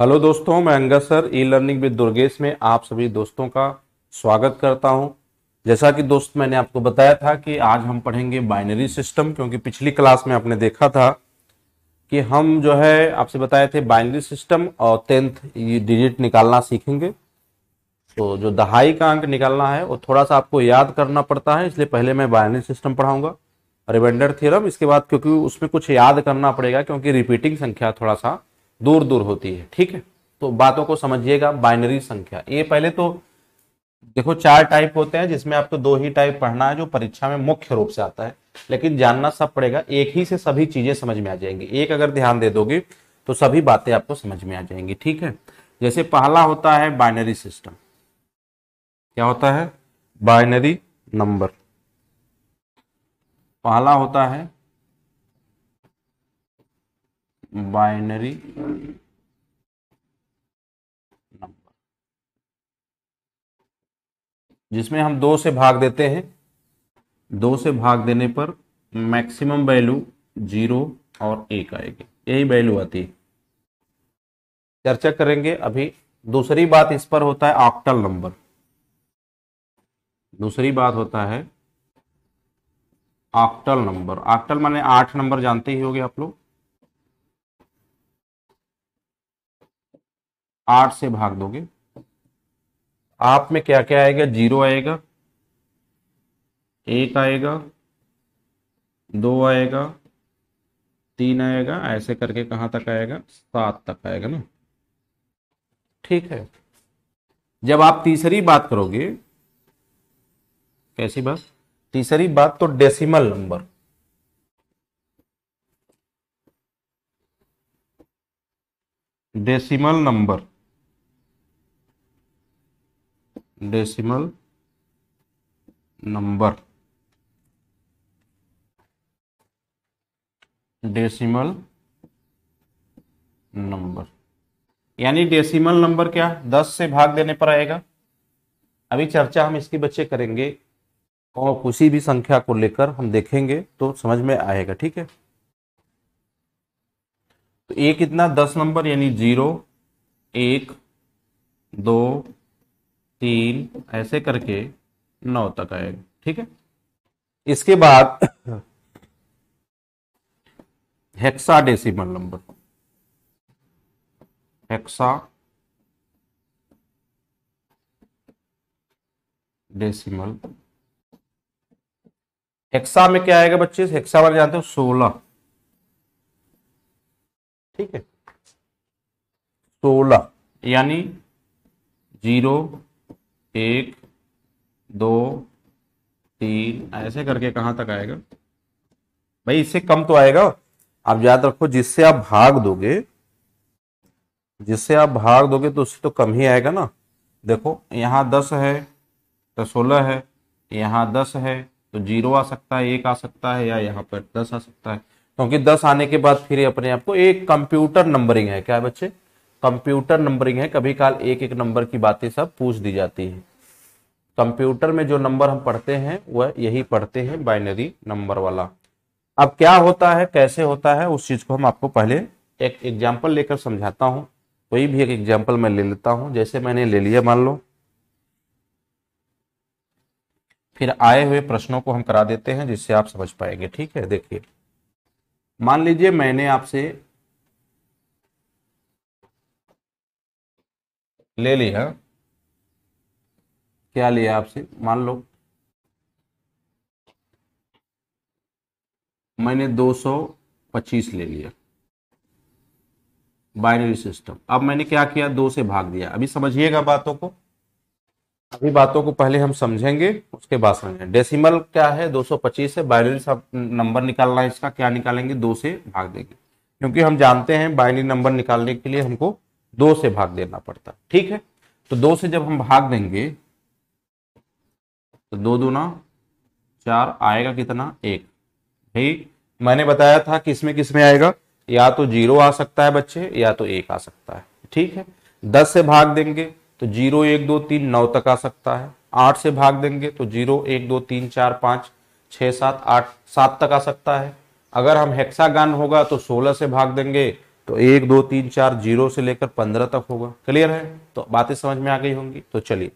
Hello दोस्तों मैं Angad sir e learning with Durgesh में आप सभी दोस्तों का स्वागत करता हूं जैसा कि दोस्त मैंने आपको बताया था कि आज हम पढ़ेंगे बाइनरी सिस्टम क्योंकि पिछली क्लास में आपने देखा था कि हम जो है आपसे बताए थे बाइनरी सिस्टम और टेंथ ये डिजिट निकालना सीखेंगे तो जो दहाई का अंक निकालना है वो थोड़ा सा आपको याद करना पड़ता है इसलिए पहले मैं बाइनरी सिस्टम पढ़ाऊंगा रिवेंडर थियरम इसके बाद क्योंकि उसमें कुछ याद करना पड़ेगा क्योंकि रिपीटिंग संख्या थोड़ा सा दूर दूर होती है ठीक है तो बातों को समझिएगा बाइनरी संख्या ये पहले तो देखो चार टाइप होते हैं जिसमें आपको तो दो ही टाइप पढ़ना है जो परीक्षा में मुख्य रूप से आता है लेकिन जानना सब पड़ेगा एक ही से सभी चीजें समझ में आ जाएंगी एक अगर ध्यान दे दोगे तो सभी बातें आपको समझ में आ जाएंगी ठीक है जैसे पहला होता है बाइनरी सिस्टम क्या होता है बाइनरी नंबर पहला होता है बाइनरी नंबर जिसमें हम दो से भाग देते हैं दो से भाग देने पर मैक्सिमम वैल्यू जीरो और एक आएगी यही वैल्यू आती है चर्चा करेंगे अभी दूसरी बात इस पर होता है ऑक्टल नंबर दूसरी बात होता है ऑक्टल नंबर ऑक्टल माने आठ नंबर जानते ही होंगे आप लोग आठ से भाग दोगे आप में क्या क्या आएगा जीरो आएगा एक आएगा दो आएगा तीन आएगा ऐसे करके कहाँ तक आएगा सात तक आएगा ना ठीक है जब आप तीसरी बात करोगे कैसी बात तीसरी बात तो decimal number decimal number decimal number decimal number यानी डेसिमल नंबर क्या दस से भाग देने पर आएगा अभी चर्चा हम इसकी बच्चे करेंगे और किसी भी संख्या को लेकर हम देखेंगे तो समझ में आएगा ठीक है तो एक इतना दस नंबर यानी जीरो एक दो तीन ऐसे करके नौ तक आएगा ठीक है इसके बाद hexadecimal number hexadecimal hexa में क्या आएगा बच्चे हेक्सा वाले जानते हो सोलह ठीक है सोलह यानी जीरो एक दो तीन ऐसे करके कहां तक आएगा भाई इससे कम तो आएगा आप याद रखो जिससे आप भाग दोगे जिससे आप भाग दोगे तो उससे तो कम ही आएगा ना देखो यहां दस है तो सोलह है यहां दस है तो जीरो आ सकता है एक आ सकता है या यहां पर दस आ सकता है क्योंकि तो दस आने के बाद फिर अपने आपको एक कंप्यूटर नंबरिंग है क्या बच्चे कंप्यूटर नंबरिंग है कभी काल एक एक नंबर की बातें सब पूछ दी जाती है कंप्यूटर में जो नंबर हम पढ़ते हैं वह यही पढ़ते हैं बाइनरी नंबर वाला अब क्या होता है कैसे होता है उस चीज को हम आपको पहले एक एग्जाम्पल लेकर समझाता हूँ कोई भी एक एग्जाम्पल मैं ले लेता हूं जैसे मैंने ले लिया मान लो फिर आए हुए प्रश्नों को हम करा देते हैं जिससे आप समझ पाएंगे ठीक है देखिए मान लीजिए मैंने आपसे ले लिया हाँ। क्या लिया आपसे मान लो मैंने 225 ले लिया बाइनरी सिस्टम अब मैंने क्या किया दो से भाग दिया अभी समझिएगा बातों को अभी बातों को पहले हम समझेंगे उसके बाद समझेंगे डेसिमल क्या है 225 से बाइनरी सब नंबर निकालना है इसका क्या निकालेंगे दो से भाग देंगे क्योंकि हम जानते हैं बाइनरी नंबर निकालने के लिए हमको दो से भाग देना पड़ता ठीक है तो दो से जब हम भाग देंगे तो दो दुना चार आएगा कितना एक भाई मैंने बताया था किसमें किसमें आएगा या तो जीरो आ सकता है बच्चे या तो एक आ सकता है ठीक है दस से भाग देंगे तो जीरो एक दो तीन नौ तक आ सकता है आठ से भाग देंगे तो जीरो एक दो तीन चार पांच छह सात आठ सात तक आ सकता है अगर हम हेक्सागान होगा तो सोलह से भाग देंगे तो एक दो तीन चार जीरो से लेकर पंद्रह तक होगा क्लियर है तो बातें समझ में आ गई होंगी तो चलिए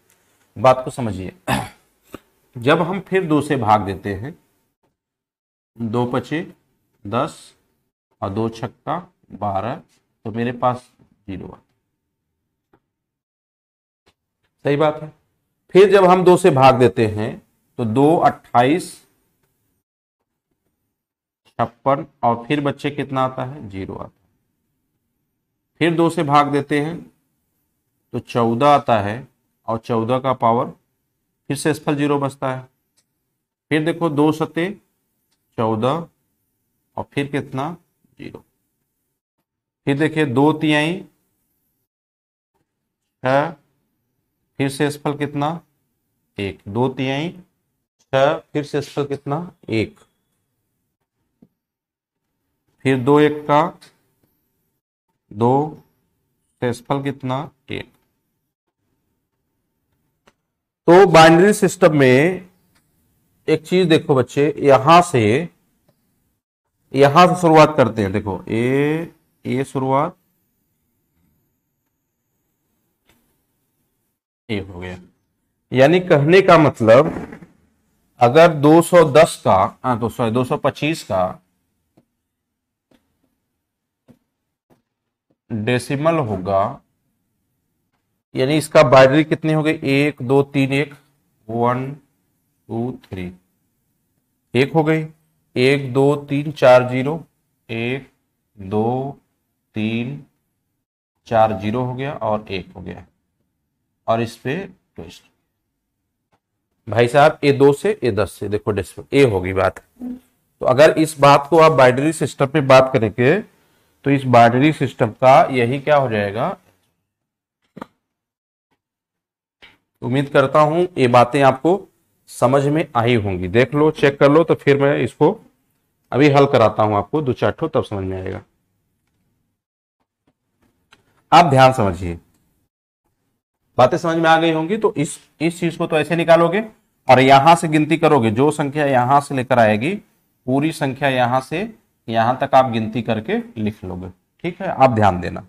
बात को समझिए जब हम फिर दो से भाग देते हैं दो पचे दस और दो छक्का बारह तो मेरे पास जीरो सही बात है फिर जब हम दो से भाग देते हैं तो दो अट्ठाईस छप्पन और फिर बच्चे कितना आता है जीरो आता है फिर दो से भाग देते हैं तो चौदह आता है और चौदह का पावर फिर से स्फल जीरो बचता है फिर देखो दो सते चौदह और फिर कितना जीरो फिर देखिए दो तियाई छः फिर से स्फल कितना एक दो तियाई छः फिर से स्फल कितना एक फिर दो एक का दो शेषफल कितना एक तो बाइनरी सिस्टम में एक चीज देखो बच्चे यहां से यहां से शुरुआत करते हैं देखो ए ए शुरुआत ए हो गया यानी कहने का मतलब अगर 210 का हाँ तो सॉरी 225 का डेसिमल होगा यानी इसका बाइनरी कितनी होगी एक दो तीन एक वन टू थ्री एक हो गई एक दो तीन चार जीरो एक दो तीन चार जीरो हो गया और एक हो गया और इस पे ट्विस्ट भाई साहब ए दो से ए दस से देखो डेसिमल ए होगी बात तो अगर इस बात को आप बाइनरी सिस्टम पे बात करेंगे तो इस बाइनरी सिस्टम का यही क्या हो जाएगा उम्मीद करता हूं ये बातें आपको समझ में आई होंगी देख लो चेक कर लो तो फिर मैं इसको अभी हल कराता हूं आपको दो चार तब समझ में आएगा आप ध्यान समझिए बातें समझ में आ गई होंगी तो इस इस चीज को तो ऐसे निकालोगे और यहां से गिनती करोगे जो संख्या यहां से लेकर आएगी पूरी संख्या यहां से यहां तक आप गिनती करके लिख लोगे ठीक है आप ध्यान देना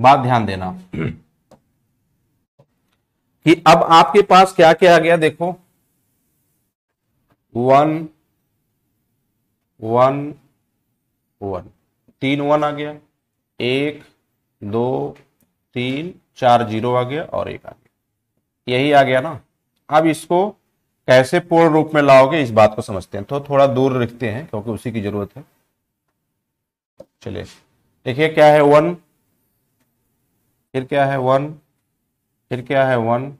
बात ध्यान देना कि अब आपके पास क्या क्या आ गया देखो वन वन वन तीन वन आ गया एक दो तीन चार जीरो आ गया और एक आ गया यही आ गया ना अब इसको कैसे पूर्ण रूप में लाओगे इस बात को समझते हैं तो थोड़ा दूर रखते हैं क्योंकि उसी की जरूरत है चलिए देखिए क्या है वन फिर क्या है वन फिर क्या है वन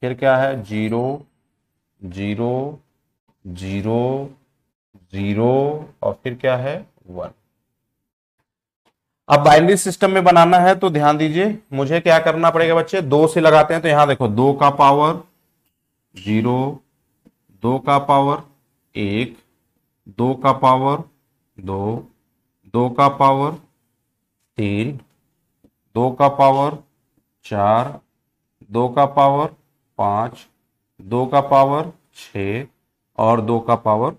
फिर क्या है जीरो जीरो जीरो जीरो और फिर क्या है वन अब बाइनरी सिस्टम में बनाना है तो ध्यान दीजिए मुझे क्या करना पड़ेगा बच्चे दो से लगाते हैं तो यहां देखो दो का पावर जीरो दो का पावर एक दो का पावर दो दो का पावर तीन दो का पावर चार दो का पावर पांच दो का पावर छ और दो का पावर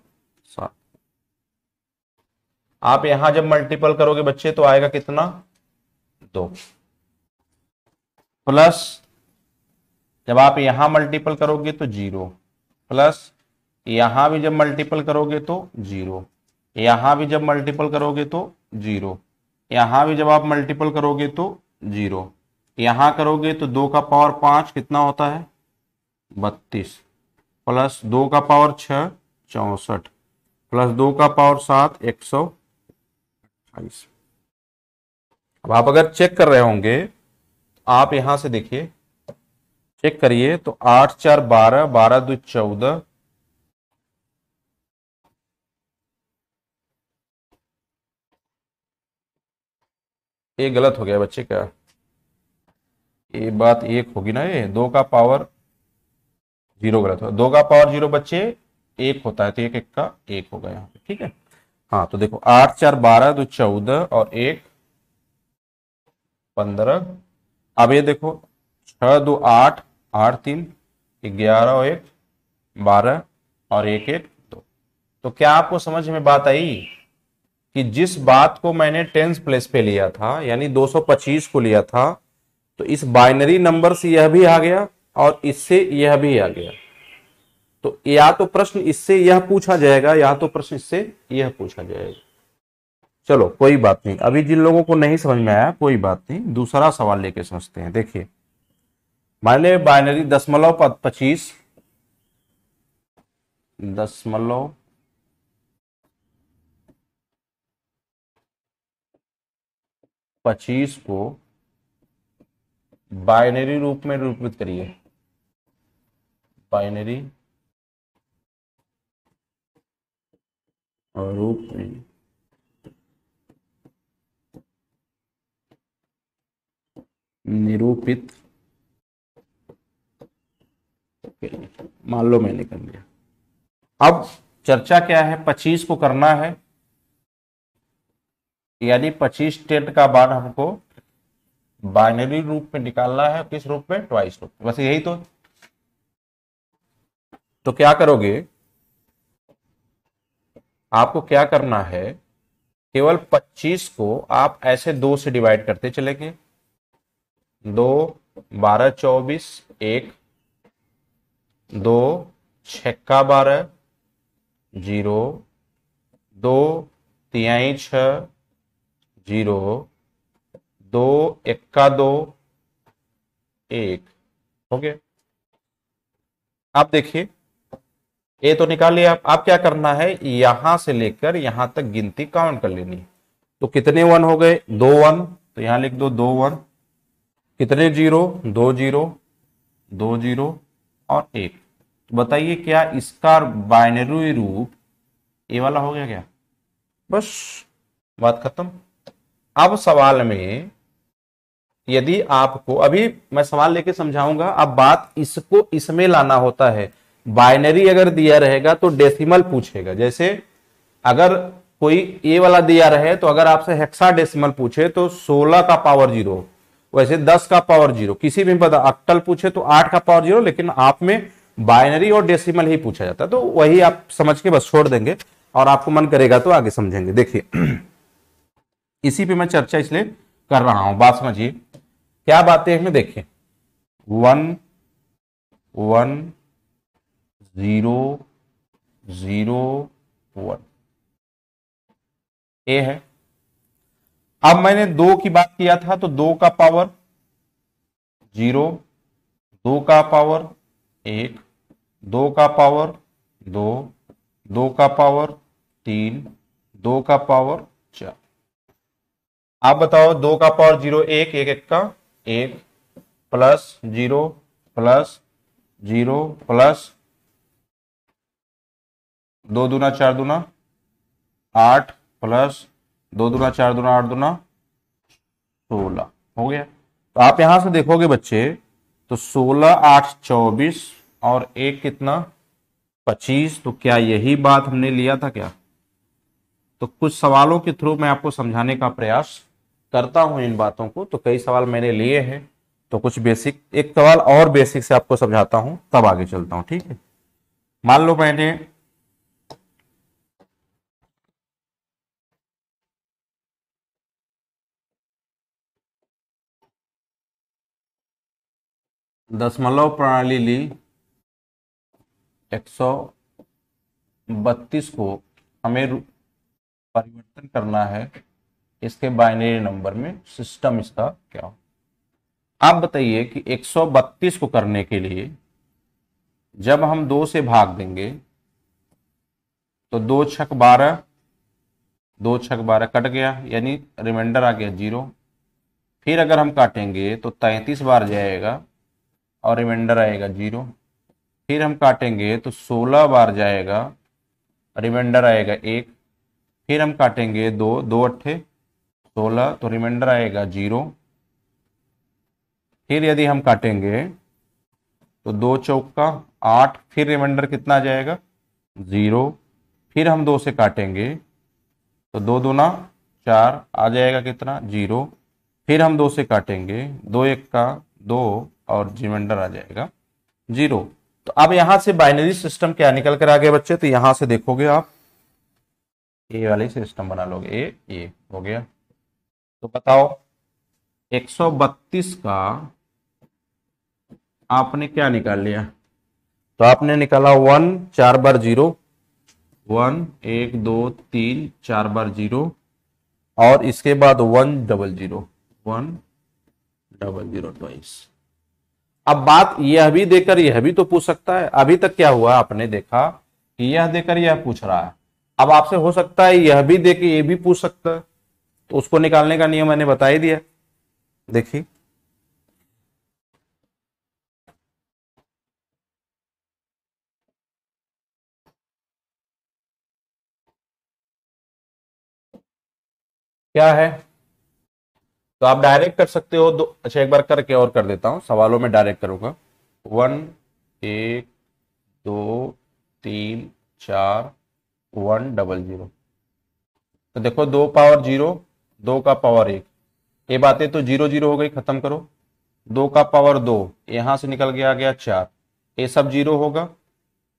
आप यहां जब मल्टीपल करोगे बच्चे तो आएगा कितना दो प्लस जब आप यहां मल्टीपल करोगे तो जीरो प्लस यहां भी जब मल्टीपल करोगे तो जीरो यहां भी जब मल्टीपल करोगे तो जीरो यहां भी जब आप मल्टीपल करोगे तो जीरो यहां करोगे तो दो का पावर पांच कितना होता है बत्तीस प्लस दो का पावर छ चौसठ प्लस दो का पावर सात एक सौ अट्ठाईस अब आप अगर चेक कर रहे होंगे आप यहां से देखिए चेक करिए तो आठ चार बारह बारह दो चौदह ये गलत हो गया बच्चे का ये बात एक होगी ना ये दो का पावर जीरो गलत हो दो का पावर जीरो बच्चे एक होता है तो एक एक का एक होगा यहाँ पे ठीक है हाँ तो देखो आठ चार बारह दो चौदह और एक पंद्रह अब ये देखो छ दो आठ आठ तीन ग्यारह और एक बारह और एक एक दो तो क्या आपको समझ में बात आई कि जिस बात को मैंने टेंस प्लेस पे लिया था यानी 225 को लिया था तो इस बाइनरी नंबर से यह भी आ गया और इससे यह भी आ गया तो या तो प्रश्न इससे यह पूछा जाएगा या तो प्रश्न इससे यह पूछा जाएगा चलो कोई बात नहीं अभी जिन लोगों को नहीं समझ में आया कोई बात नहीं दूसरा सवाल लेके समझते हैं देखिए मान ले बाइनरी दशमलव पच्चीस दशमलव पच्चीस को बाइनरी रूप में रूपित करिए बाइनरी और में निरूपित मान लो मैंने कर लिया अब चर्चा क्या है 25 को करना है यानी 25 टेंट का बाढ़ हमको बाइनरी रूप में निकालना है किस रूप में ट्वाइस रूप में बस यही तो तो क्या करोगे आपको क्या करना है केवल 25 को आप ऐसे दो से डिवाइड करते चलेंगे दो बारह चौबीस एक दो छक्का बारह जीरो दो तिहाई छ जीरो दो इक्का दो एक ओके आप देखिए ए तो निकाल लिया आप, आप क्या करना है यहां से लेकर यहां तक गिनती काउंट कर लेनी तो कितने वन हो गए दो वन तो यहां लिख दो दो वन कितने जीरो दो जीरो दो जीरो और एक तो बताइए क्या इसका बाइनरी रूप ए वाला हो गया क्या बस बात खत्म अब सवाल में यदि आपको अभी मैं सवाल लेके समझाऊंगा अब बात इसको इसमें लाना होता है बाइनरी अगर दिया रहेगा तो डेसिमल पूछेगा जैसे अगर कोई ए वाला दिया रहे तो अगर आपसे हेक्सा डेसिमल पूछे तो 16 का पावर जीरो वैसे 10 का पावर जीरो किसी भी पता अक्टल पूछे तो 8 का पावर जीरो लेकिन आप में बाइनरी और डेसिमल ही पूछा जाता है तो वही आप समझ के बस छोड़ देंगे और आपको मन करेगा तो आगे समझेंगे देखिए इसी पे मैं चर्चा इसलिए कर रहा हूं बात समझिए क्या बातें हमें देखिए one one zero zero one ए है अब मैंने दो की बात किया था तो दो का पावर जीरो दो का पावर एक दो का पावर दो दो का पावर तीन दो का पावर चार आप बताओ दो का पावर जीरो एक एक एक का एक plus zero plus zero plus दो दूना चार दूना आठ प्लस दो दूना चार दूना आठ दूना सोलह हो गया तो आप यहां से देखोगे बच्चे तो सोलह आठ चौबीस और एक कितना पच्चीस तो क्या यही बात हमने लिया था क्या तो कुछ सवालों के थ्रू मैं आपको समझाने का प्रयास करता हूं इन बातों को तो कई सवाल मैंने लिए हैं तो कुछ बेसिक एक सवाल और बेसिक से आपको समझाता हूं तब आगे चलता हूं ठीक है मान लो मैंने दशमलव प्रणाली ली बत्तीस को हमें परिवर्तन करना है इसके बाइनरी नंबर में सिस्टम इसका क्या हो आप बताइए कि 132 को करने के लिए जब हम दो से भाग देंगे तो दो छक बारह दो छक बारह कट गया यानी रिमाइंडर आ गया जीरो फिर अगर हम काटेंगे तो तैंतीस बार जाएगा और रिमाइंडर आएगा जीरो फिर हम काटेंगे तो सोलह बार जाएगा रिमाइंडर आएगा एक फिर हम काटेंगे दो दो अट्ठे सोलह तो रिमाइंडर आएगा जीरो फिर यदि हम काटेंगे तो दो चौक का आठ फिर रिमाइंडर कितना आ जाएगा ज़ीरो फिर हम दो से काटेंगे तो दो दूना चार आ जाएगा कितना जीरो फिर हम दो से काटेंगे दो एक का दो और रिमाइंडर आ जाएगा जीरो तो अब यहां से बाइनरी सिस्टम क्या निकल कर आ गया बच्चे तो यहां से देखोगे आप ए वाले सिस्टम बना लोगे ए ए हो गया तो बताओ 132 का आपने क्या निकाल लिया तो आपने निकाला वन चार बार जीरो वन एक दो तीन चार बार जीरो और इसके बाद one double zero one double zero twice अब बात यह भी देकर यह भी तो पूछ सकता है अभी तक क्या हुआ आपने देखा कि यह देकर यह पूछ रहा है अब आपसे हो सकता है यह भी देकर यह भी पूछ सकता है तो उसको निकालने का नियम मैंने बता ही दिया देखिए क्या है तो आप डायरेक्ट कर सकते हो दो अच्छा एक बार करके और कर देता हूँ सवालों में डायरेक्ट करूँगा वन एक दो तीन चार वन डबल जीरो तो देखो दो पावर जीरो दो का पावर एक ये बातें तो जीरो जीरो हो गई खत्म करो दो का पावर दो यहाँ से निकल गया गया चार ये सब जीरो होगा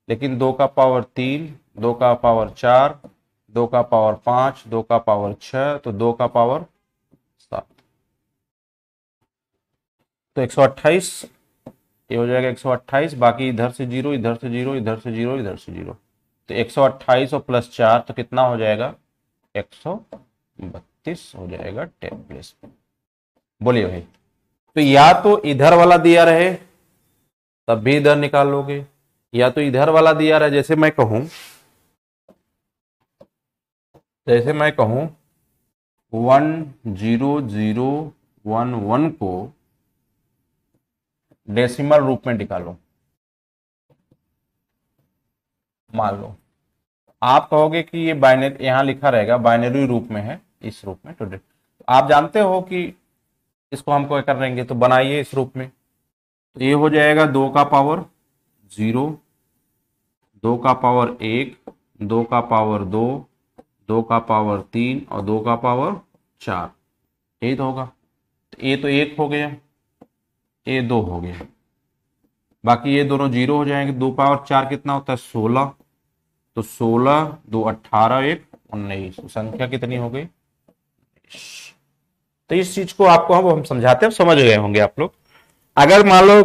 लेकिन दो का पावर तीन दो का पावर चार दो का पावर पाँच दो का पावर छः तो दो का पावर तो 128 ये हो जाएगा 128 बाकी इधर से जीरो इधर से जीरो इधर से जीरो इधर से जीरो तो 128 और प्लस चार तो कितना हो जाएगा 132 हो जाएगा टेन प्लस बोलिए भाई तो या तो इधर वाला दिया रहे तब भी इधर निकाल लोगे या तो इधर वाला दिया रहे जैसे मैं कहूं जैसे मैं कहूं one zero zero one one को डेसिमल रूप में निकालो मान लो आप कहोगे कि ये बाइनरी यहां लिखा रहेगा बाइनरी रूप में है इस रूप में टुडे तो आप जानते हो कि इसको हम क्या कर लेंगे तो बनाइए इस रूप में तो ये हो जाएगा दो का पावर जीरो दो का पावर एक दो का पावर दो दो का पावर तीन और दो का पावर चार यही तो होगा तो ये तो एक हो गया ए दो हो गया बाकी ये दोनों जीरो हो जाएंगे दो पावर चार कितना होता है सोलह तो सोलह दो अट्ठारह एक उन्नीस तो संख्या कितनी हो गई तो इस चीज को आपको हम हम समझाते हैं समझ गए होंगे आप लोग अगर मान लो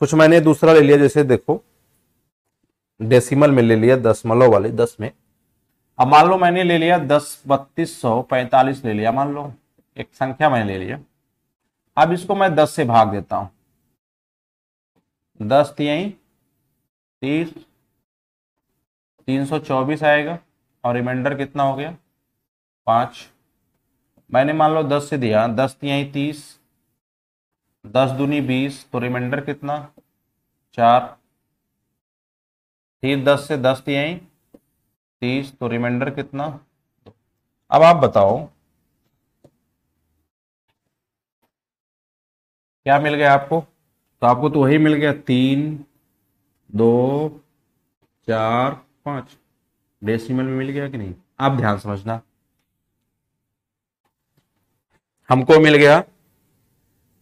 कुछ मैंने दूसरा ले लिया जैसे देखो डेसिमल में ले लिया दसमलव वाले दस में अब मान लो मैंने ले लिया दस बत्तीस सौ पैंतालीस ले लिया मान लो एक संख्या मैंने ले लिया अब इसको मैं दस से भाग देता हूं दस तीन तीस तीन सौ चौबीस आएगा और रिमाइंडर कितना हो गया पांच मैंने मान लो दस से दिया दस तिहाई तीस दस दूनी बीस तो रिमाइंडर कितना चार फिर दस से दस तिहाई तीस तो रिमाइंडर कितना अब आप बताओ क्या मिल गया आपको तो आपको तो वही मिल गया तीन दो चार पांच डेसिमल में मिल गया कि नहीं आप ध्यान समझना हमको मिल गया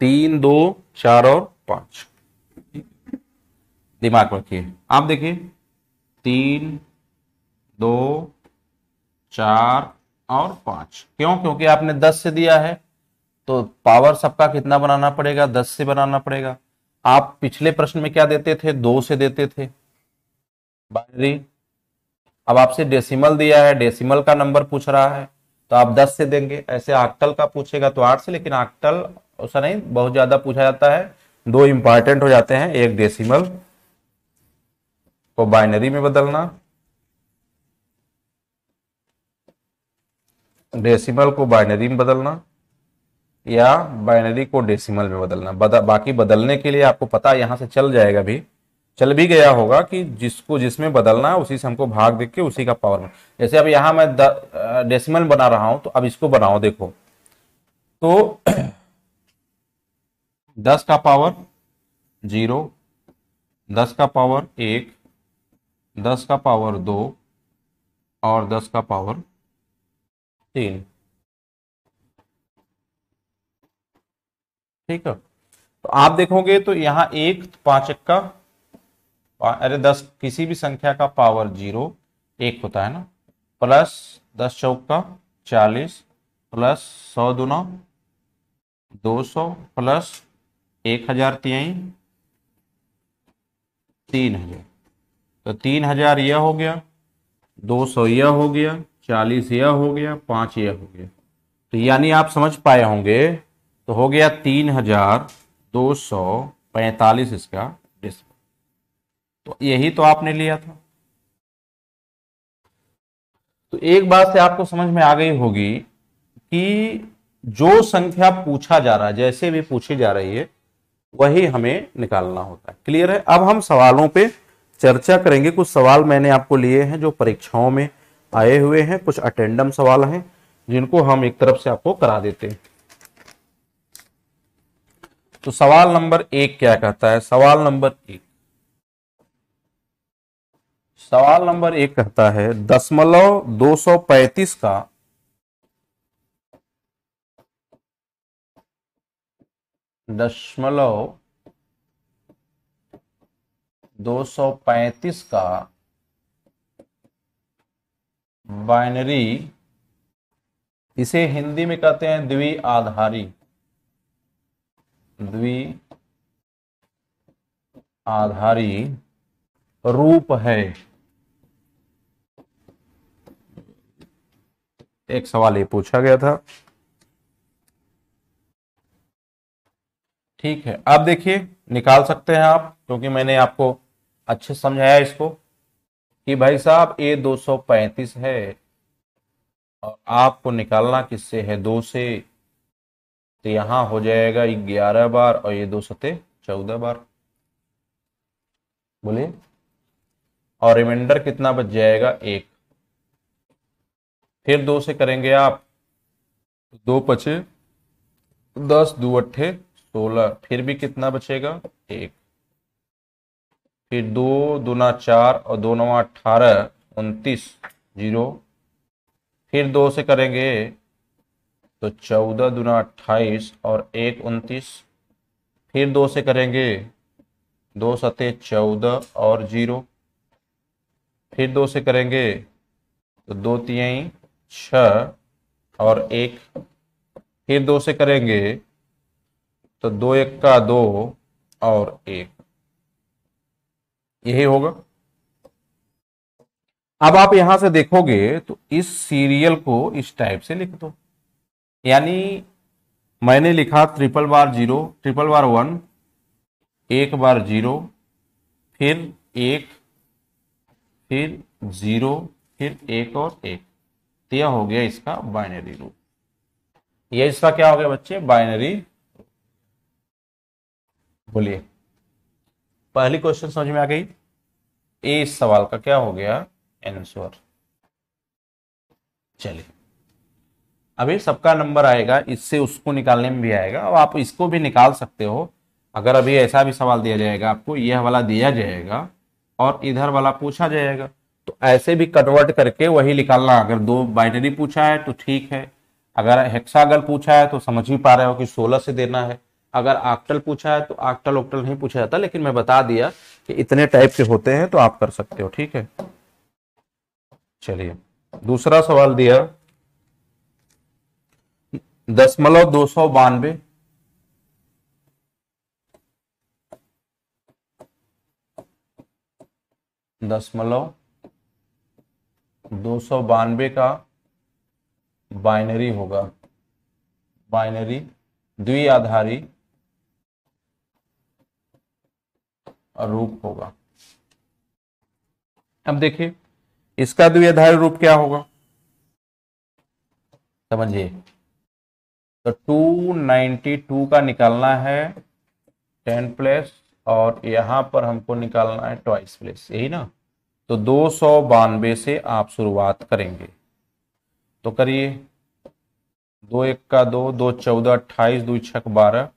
तीन दो चार और पांच दिमाग रखिए आप देखिए तीन दो चार और पांच क्यों क्योंकि आपने दस से दिया है तो पावर सबका कितना बनाना पड़ेगा दस से बनाना पड़ेगा आप पिछले प्रश्न में क्या देते थे दो से देते थे बाइनरी अब आपसे डेसिमल दिया है डेसिमल का नंबर पूछ रहा है तो आप दस से देंगे ऐसे आक्टल का पूछेगा तो आठ से लेकिन आक्टल ऐसा नहीं बहुत ज्यादा पूछा जाता है दो इंपॉर्टेंट हो जाते हैं एक डेसिमल को बाइनरी में बदलना डेसिमल को बाइनरी में बदलना या बाइनरी को डेसिमल में बदलना बदा, बाकी बदलने के लिए आपको पता यहां से चल जाएगा भी चल भी गया होगा कि जिसको जिसमें बदलना है उसी से हमको भाग देख के उसी का पावर में जैसे अब यहां मैं डेसिमल बना रहा हूं तो अब इसको बनाओ देखो तो दस का पावर जीरो दस का पावर एक दस का पावर दो और दस का पावर तीन ठीक है तो आप देखोगे तो यहां एक पांच का अरे दस किसी भी संख्या का पावर जीरो एक होता है ना प्लस दस चौक का चालीस प्लस सौ दुना दो सौ प्लस एक हजार तिहाई तीन हजार तो तीन हजार यह हो गया दो सौ यह हो गया चालीस यह हो गया पांच यह हो गया तो यानी आप समझ पाए होंगे तो हो गया तीन हजार दो सौ पैंतालीस इसका डिस्काउंट तो यही तो आपने लिया था तो एक बात से आपको समझ में आ गई होगी कि जो संख्या पूछा जा रहा है जैसे भी पूछी जा रही है वही हमें निकालना होता है क्लियर है अब हम सवालों पे चर्चा करेंगे कुछ सवाल मैंने आपको लिए हैं जो परीक्षाओं में आए हुए हैं कुछ अटेंडम सवाल हैं जिनको हम एक तरफ से आपको करा देते हैं तो सवाल नंबर एक क्या कहता है सवाल नंबर एक सवाल नंबर एक कहता है दशमलव दो सौ पैंतीस का दशमलव दो सौ पैंतीस का बाइनरी इसे हिंदी में कहते हैं द्विआधारी द्वि आधारी रूप है एक सवाल ये पूछा गया था ठीक है अब देखिए निकाल सकते हैं आप क्योंकि मैंने आपको अच्छे समझाया इसको कि भाई साहब ए 235 है और आपको निकालना किससे है दो से तो यहां हो जाएगा ग्यारह बार और ये दो सते चौदह बार बोलिए और रिमाइंडर कितना बच जाएगा एक फिर दो से करेंगे आप तो दो पचे दस दो अट्ठे सोलह फिर भी कितना बचेगा एक फिर दो दूना चार और दो नवा अठारह उनतीस जीरो फिर दो से करेंगे तो चौदह दुना अट्ठाईस और एक उनतीस फिर दो से करेंगे दो सते चौदह और जीरो फिर दो से करेंगे तो दो तिहाई छ और एक फिर दो से करेंगे तो दो एक का दो और एक यही होगा अब आप यहां से देखोगे तो इस सीरियल को इस टाइप से लिख दो यानी मैंने लिखा ट्रिपल बार जीरो ट्रिपल बार वन एक बार जीरो फिर एक फिर जीरो फिर एक और एक तो यह हो गया इसका बाइनरी रूप यह इसका क्या हो गया बच्चे बाइनरी बोलिए पहली क्वेश्चन समझ में आ गई ए इस सवाल का क्या हो गया आंसर चलिए अभी सबका नंबर आएगा इससे उसको निकालने में भी आएगा और आप इसको भी निकाल सकते हो अगर अभी ऐसा भी सवाल दिया जाएगा आपको यह वाला दिया जाएगा और इधर वाला पूछा जाएगा तो ऐसे भी कन्वर्ट करके वही निकालना अगर दो बाइनरी पूछा है तो ठीक है अगर हेक्सागल पूछा है तो समझ ही पा रहे हो कि सोलह से देना है अगर आक्टल पूछा है तो आक्टल ओक्टल नहीं पूछा जाता लेकिन मैं बता दिया कि इतने टाइप के होते हैं तो आप कर सकते हो ठीक है चलिए दूसरा सवाल दिया दशमलव दो सौ बानवे दशमलव दो सौ बानवे का बाइनरी होगा बाइनरी द्विआधारी रूप होगा अब देखिए इसका द्विआधारी रूप क्या होगा समझिए तो 292 का निकालना है टेन प्लस और यहाँ पर हमको निकालना है ट्वाइस प्लस यही ना तो दो सौ से आप शुरुआत करेंगे तो करिए दो एक का दो दो चौदह अट्ठाईस दो छक बारह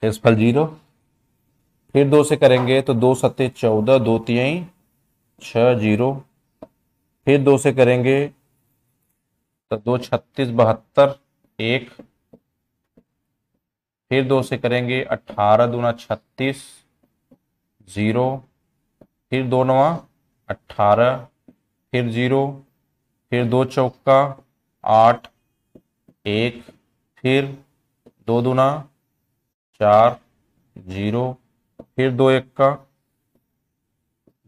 फेसफल जीरो फिर दो से करेंगे तो दो सत्ते चौदह दो तीन छ जीरो फिर दो से करेंगे तो दो छत्तीस बहत्तर एक फिर दो से करेंगे अट्ठारह दूना छत्तीस ज़ीरो फिर दो नवा अट्ठारह फिर ज़ीरो फिर दो चौका आठ एक फिर दो दूना चार जीरो फिर दो एक का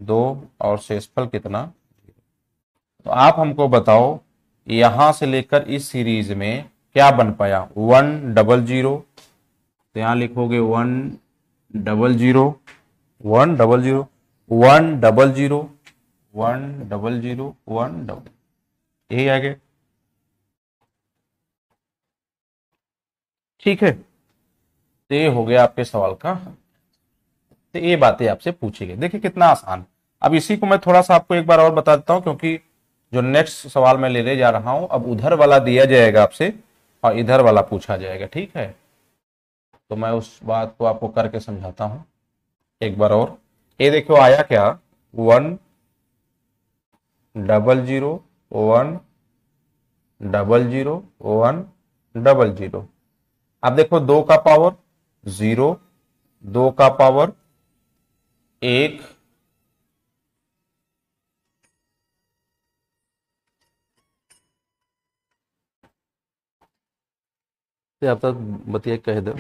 दो और शेषफल कितना तो आप हमको बताओ यहां से लेकर इस सीरीज में क्या बन पाया वन डबल जीरो तो यहां लिखोगे one double zero one double zero one double zero one double zero one double यही आगे ठीक है तो ये हो गया आपके सवाल का तो ये बातें आपसे पूछी गई देखिए कितना आसान अब इसी को मैं थोड़ा सा आपको एक बार और बता देता हूं क्योंकि जो नेक्स्ट सवाल मैं लेने जा रहा हूं अब उधर वाला दिया जाएगा आपसे और इधर वाला पूछा जाएगा ठीक है तो मैं उस बात को आपको करके समझाता हूं एक बार और ये देखो आया क्या one double zero one double zero one double zero अब देखो दो का पावर जीरो दो का पावर एक आपका बतिया कह दो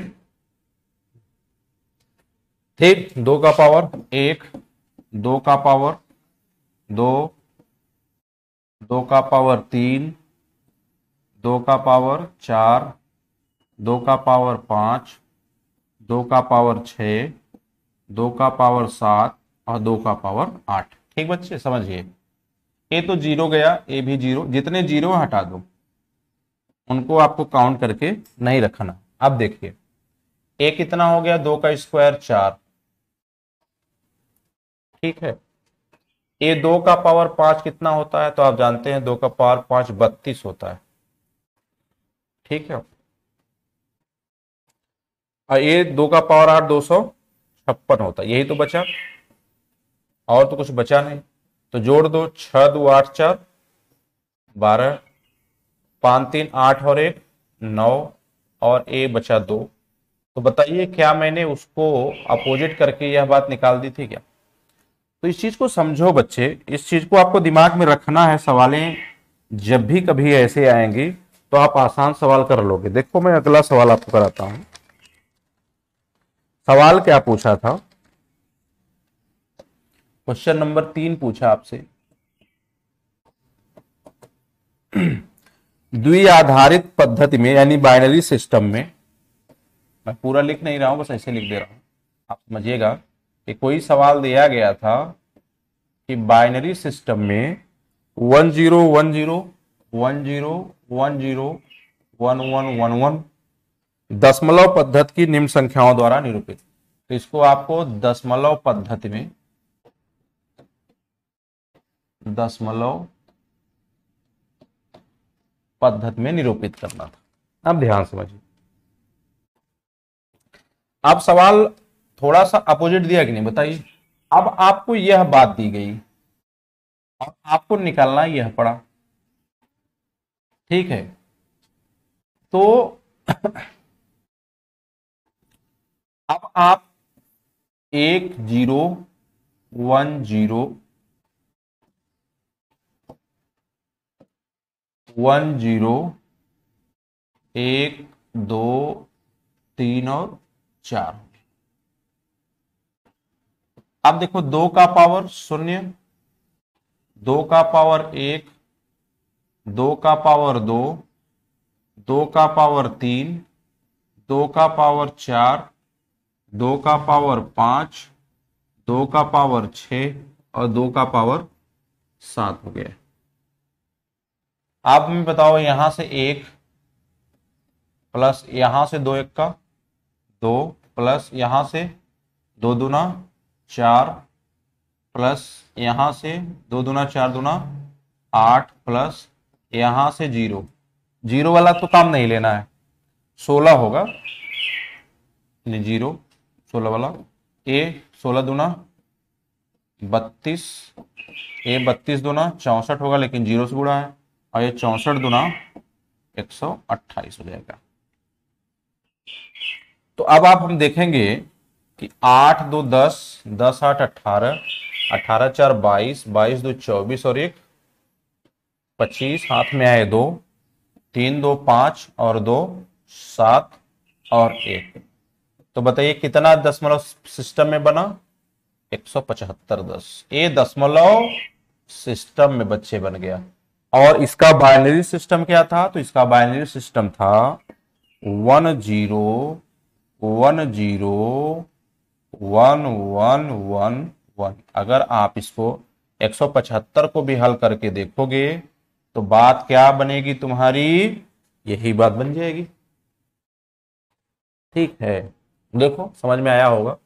ठीक दो का पावर एक दो का पावर दो दो का पावर तीन दो का पावर चार दो का पावर पांच दो का पावर छ दो का पावर सात और दो का पावर आठ ठीक बच्चे समझिए ए तो जीरो गया ए भी जीरो जितने जीरो हटा दो उनको आपको काउंट करके नहीं रखना अब देखिए ए कितना हो गया दो का स्क्वायर चार ठीक है ए दो का पावर पांच कितना होता है तो आप जानते हैं दो का पावर पांच बत्तीस होता है ठीक है और ए दो का पावर आठ दो सौ छप्पन होता है यही तो बचा और तो कुछ बचा नहीं तो जोड़ दो छह दो आठ चार बारह पांच तीन आठ और एक नौ और ए बचा दो तो बताइए क्या मैंने उसको अपोजिट करके यह बात निकाल दी थी क्या तो इस चीज को समझो बच्चे इस चीज को आपको दिमाग में रखना है सवालें जब भी कभी ऐसे आएंगी तो आप आसान सवाल कर लोगे देखो मैं अगला सवाल आपको कराता हूं सवाल क्या पूछा था क्वेश्चन नंबर तीन पूछा आपसे द्विआधारित पद्धति में यानी बाइनरी सिस्टम में मैं पूरा लिख नहीं रहा हूं बस ऐसे लिख दे रहा हूं आप समझिएगा कि कोई सवाल दिया गया था कि बाइनरी सिस्टम में one zero one zero one zero one zero one one one one दशमलव पद्धति की निम्न संख्याओं द्वारा निरूपित तो इसको आपको दशमलव पद्धति में दशमलव पद्धति में निरूपित करना था अब ध्यान समझिए अब सवाल थोड़ा सा अपोजिट दिया कि नहीं बताइए अब आपको यह बात दी गई और आपको निकालना यह पड़ा ठीक है तो अब आप एक zero one zero one zero एक दो तीन और चार आप देखो दो का पावर शून्य दो का पावर एक दो का पावर दो दो का पावर तीन दो का पावर चार दो का पावर पांच दो का पावर छ और दो का पावर सात हो गया आप भी बताओ यहां से एक प्लस यहां से दो एक का दो प्लस यहां से दो दूना चार प्लस यहां से दो दूना चार दूना आठ प्लस यहां से जीरो जीरो वाला तो काम नहीं लेना है सोलह होगा नहीं जीरो सोलह वाला ए सोलह दूना बत्तीस ए बत्तीस दुना चौसठ होगा लेकिन जीरो से बुरा है और ये चौसठ दुना एक सौ अट्ठाईस हो जाएगा तो अब आप हम देखेंगे कि आठ दो दस दस आठ अट्ठारह अट्ठारह चार बाईस बाईस दो चौबीस और एक पच्चीस हाथ में आए दो तीन दो पांच और दो सात और एक तो बताइए कितना दशमलव सिस्टम में बना एक सौ पचहत्तर दस ये दशमलव सिस्टम में बच्चे बन गया और इसका बाइनरी सिस्टम क्या था तो इसका बाइनरी सिस्टम था one zero one zero one one one one अगर आप इसको एक सौ पचहत्तर को भी हल करके देखोगे तो बात क्या बनेगी तुम्हारी यही बात बन जाएगी ठीक है देखो समझ में आया होगा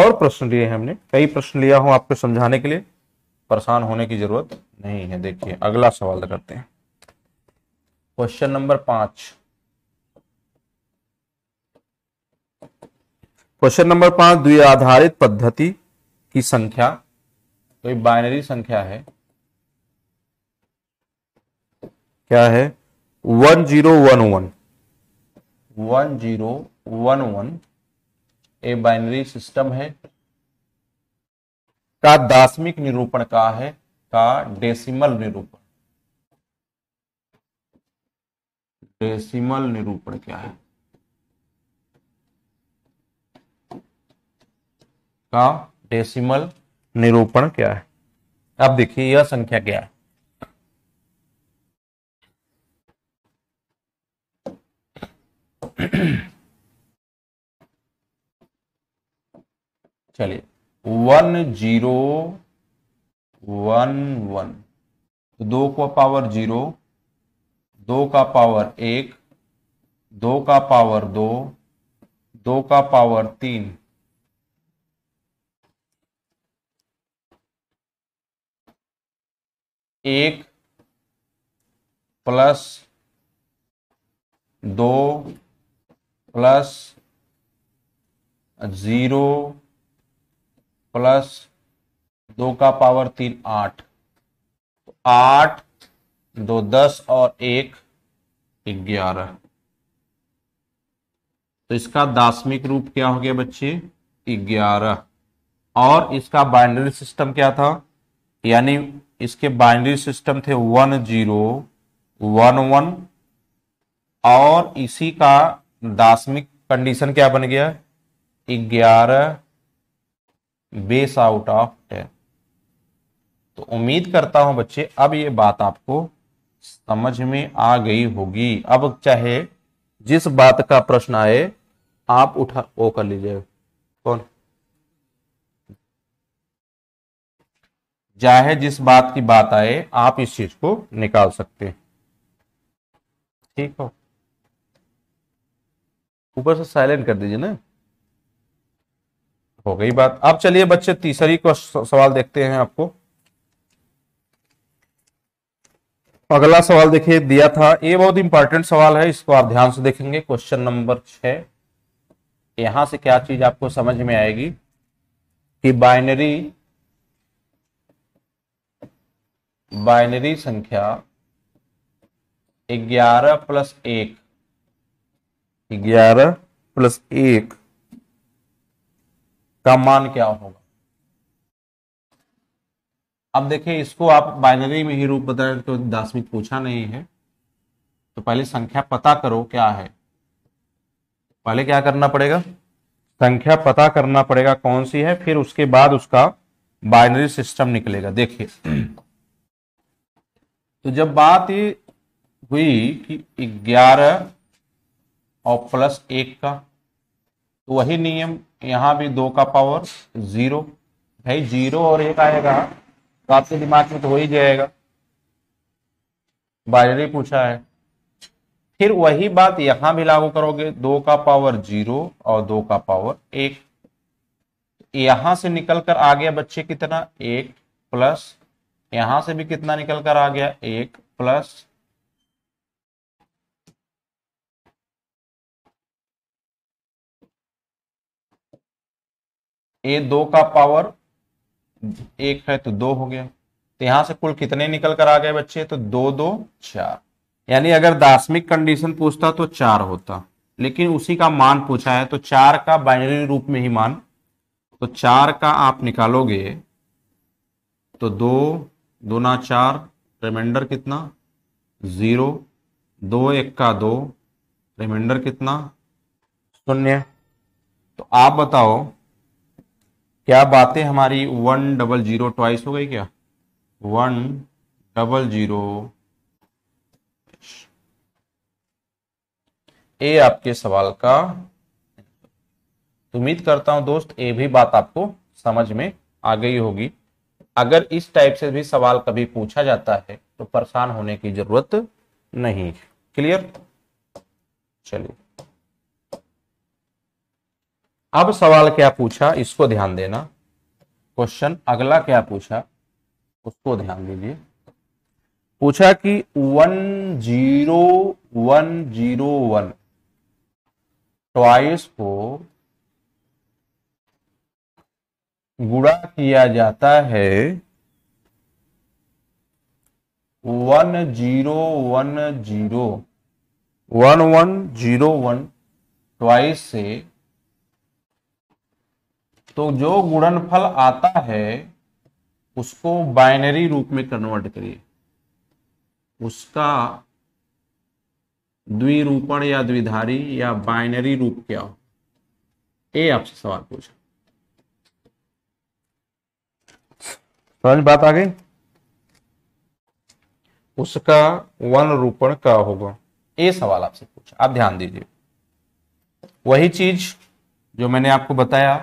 और प्रश्न लिए हमने कई प्रश्न लिया हूं आपको समझाने के लिए परेशान होने की जरूरत नहीं है देखिए अगला सवाल करते हैं क्वेश्चन नंबर पांच क्वेश्चन नंबर पांच द्विआधारित पद्धति की संख्या कोई तो बाइनरी संख्या है क्या है one zero one one one zero one one ए बाइनरी सिस्टम है का दासमिक निरूपण का है का डेसिमल निरूपण डेसिमल निरूपण क्या है का डेसिमल निरूपण क्या है अब देखिए यह संख्या क्या है चलिए वन जीरो वन वन तो दो का पावर जीरो दो का पावर एक दो का पावर दो दो का पावर तीन एक प्लस दो प्लस जीरो प्लस दो का पावर तीन आठ तो आठ दो दस और एक ग्यारह तो इसका दार्शमिक रूप क्या हो गया बच्चे ग्यारह और इसका बाइंड्री सिस्टम क्या था यानी इसके बाइंड्री सिस्टम थे वन जीरो वन वन और इसी का दार्शमिक कंडीशन क्या बन गया ग्यारह बेस आउट ऑफ टेन तो उम्मीद करता हूं बच्चे अब ये बात आपको समझ में आ गई होगी अब चाहे जिस बात का प्रश्न आए आप उठा वो कर लीजिए कौन चाहे जिस बात की बात आए आप इस चीज को निकाल सकते हैं ठीक हो ऊपर से साइलेंट कर दीजिए ना हो गई बात अब चलिए बच्चे तीसरी को सवाल देखते हैं आपको अगला सवाल देखिए दिया था ये बहुत इंपॉर्टेंट सवाल है इसको आप ध्यान से देखेंगे क्वेश्चन नंबर छह यहां से क्या चीज आपको समझ में आएगी कि बाइनरी बाइनरी संख्या ग्यारह प्लस एक ग्यारह प्लस एक का मान क्या होगा अब देखिए इसको आप बाइनरी में ही रूप बता तो दासमिक पूछा नहीं है तो पहले संख्या पता करो क्या है पहले क्या करना पड़ेगा संख्या पता करना पड़ेगा कौन सी है फिर उसके बाद उसका बाइनरी सिस्टम निकलेगा देखिए तो जब बात हुई कि ग्यारह और प्लस एक का तो वही नियम यहां भी दो का पावर जीरो भाई जीरो और एक आएगा तो आपके दिमाग में तो हो ही जाएगा बाइनरी पूछा है फिर वही बात यहां भी लागू करोगे दो का पावर जीरो और दो का पावर एक यहां से निकल कर आ गया बच्चे कितना एक प्लस यहां से भी कितना निकल कर आ गया एक प्लस ए दो का पावर एक है तो दो हो गया तो यहां से कुल कितने निकल कर आ गए बच्चे तो दो दो चार यानी अगर दार्शनिक कंडीशन पूछता तो चार होता लेकिन उसी का मान पूछा है तो चार का बाइनरी रूप में ही मान तो चार का आप निकालोगे तो दो दो ना चार रिमाइंडर कितना जीरो दो एक का दो रिमाइंडर कितना शून्य तो आप बताओ क्या बातें हमारी वन डबल जीरो ट्वाइस हो गई क्या वन डबल जीरो ए आपके सवाल का उम्मीद करता हूं दोस्त ये भी बात आपको समझ में आ गई होगी अगर इस टाइप से भी सवाल कभी पूछा जाता है तो परेशान होने की जरूरत नहीं क्लियर चलिए अब सवाल क्या पूछा इसको ध्यान देना क्वेश्चन अगला क्या पूछा उसको ध्यान दीजिए पूछा कि one zero one zero one twice को गुणा किया जाता है one zero one zero one one zero one twice से तो जो गुणनफल आता है उसको बाइनरी रूप में कन्वर्ट करिए उसका द्विरूपण या द्विधारी या बाइनरी रूप क्या हो ये आपसे सवाल पूछा समझ बात आ गई उसका वन रूपण क्या होगा ये सवाल आपसे पूछा आप ध्यान दीजिए वही चीज जो मैंने आपको बताया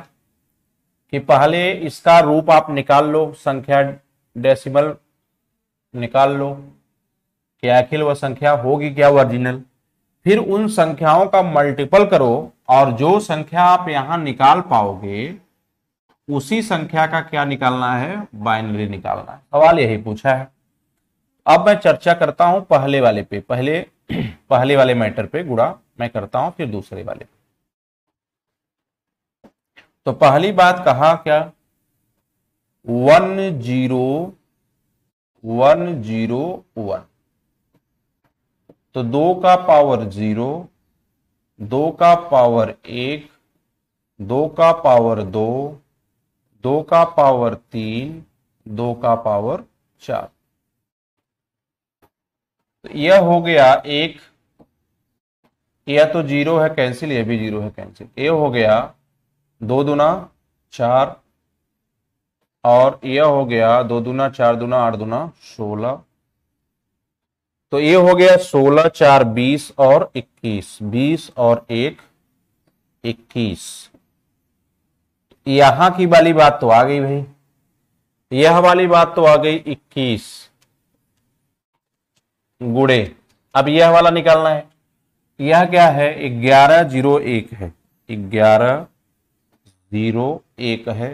कि पहले इसका रूप आप निकाल लो संख्या डेसिमल निकाल लो कि अखिल वह संख्या होगी क्या ओरिजिनल फिर उन संख्याओं का मल्टीपल करो और जो संख्या आप यहां निकाल पाओगे उसी संख्या का क्या निकालना है बाइनरी निकालना है सवाल यही पूछा है अब मैं चर्चा करता हूं पहले वाले पे पहले पहले वाले मैटर पे गुड़ा मैं करता हूं फिर दूसरे वाले पे तो पहली बात कहा क्या one zero one zero one तो दो का पावर जीरो दो का पावर एक दो का पावर दो दो का पावर तीन दो का पावर चार तो यह हो गया एक यह तो जीरो है कैंसिल यह भी जीरो है कैंसिल ए हो गया दो दुना चार और यह हो गया दो दुना चार दुना आठ दुना सोलह तो ये हो गया सोलह चार बीस और इक्कीस बीस और एक इक्कीस यहां की वाली बात तो आ गई भाई यह वाली बात तो आ गई इक्कीस गुड़े अब यह वाला निकालना है यह क्या है ग्यारह जीरो एक है ग्यारह जीरो एक है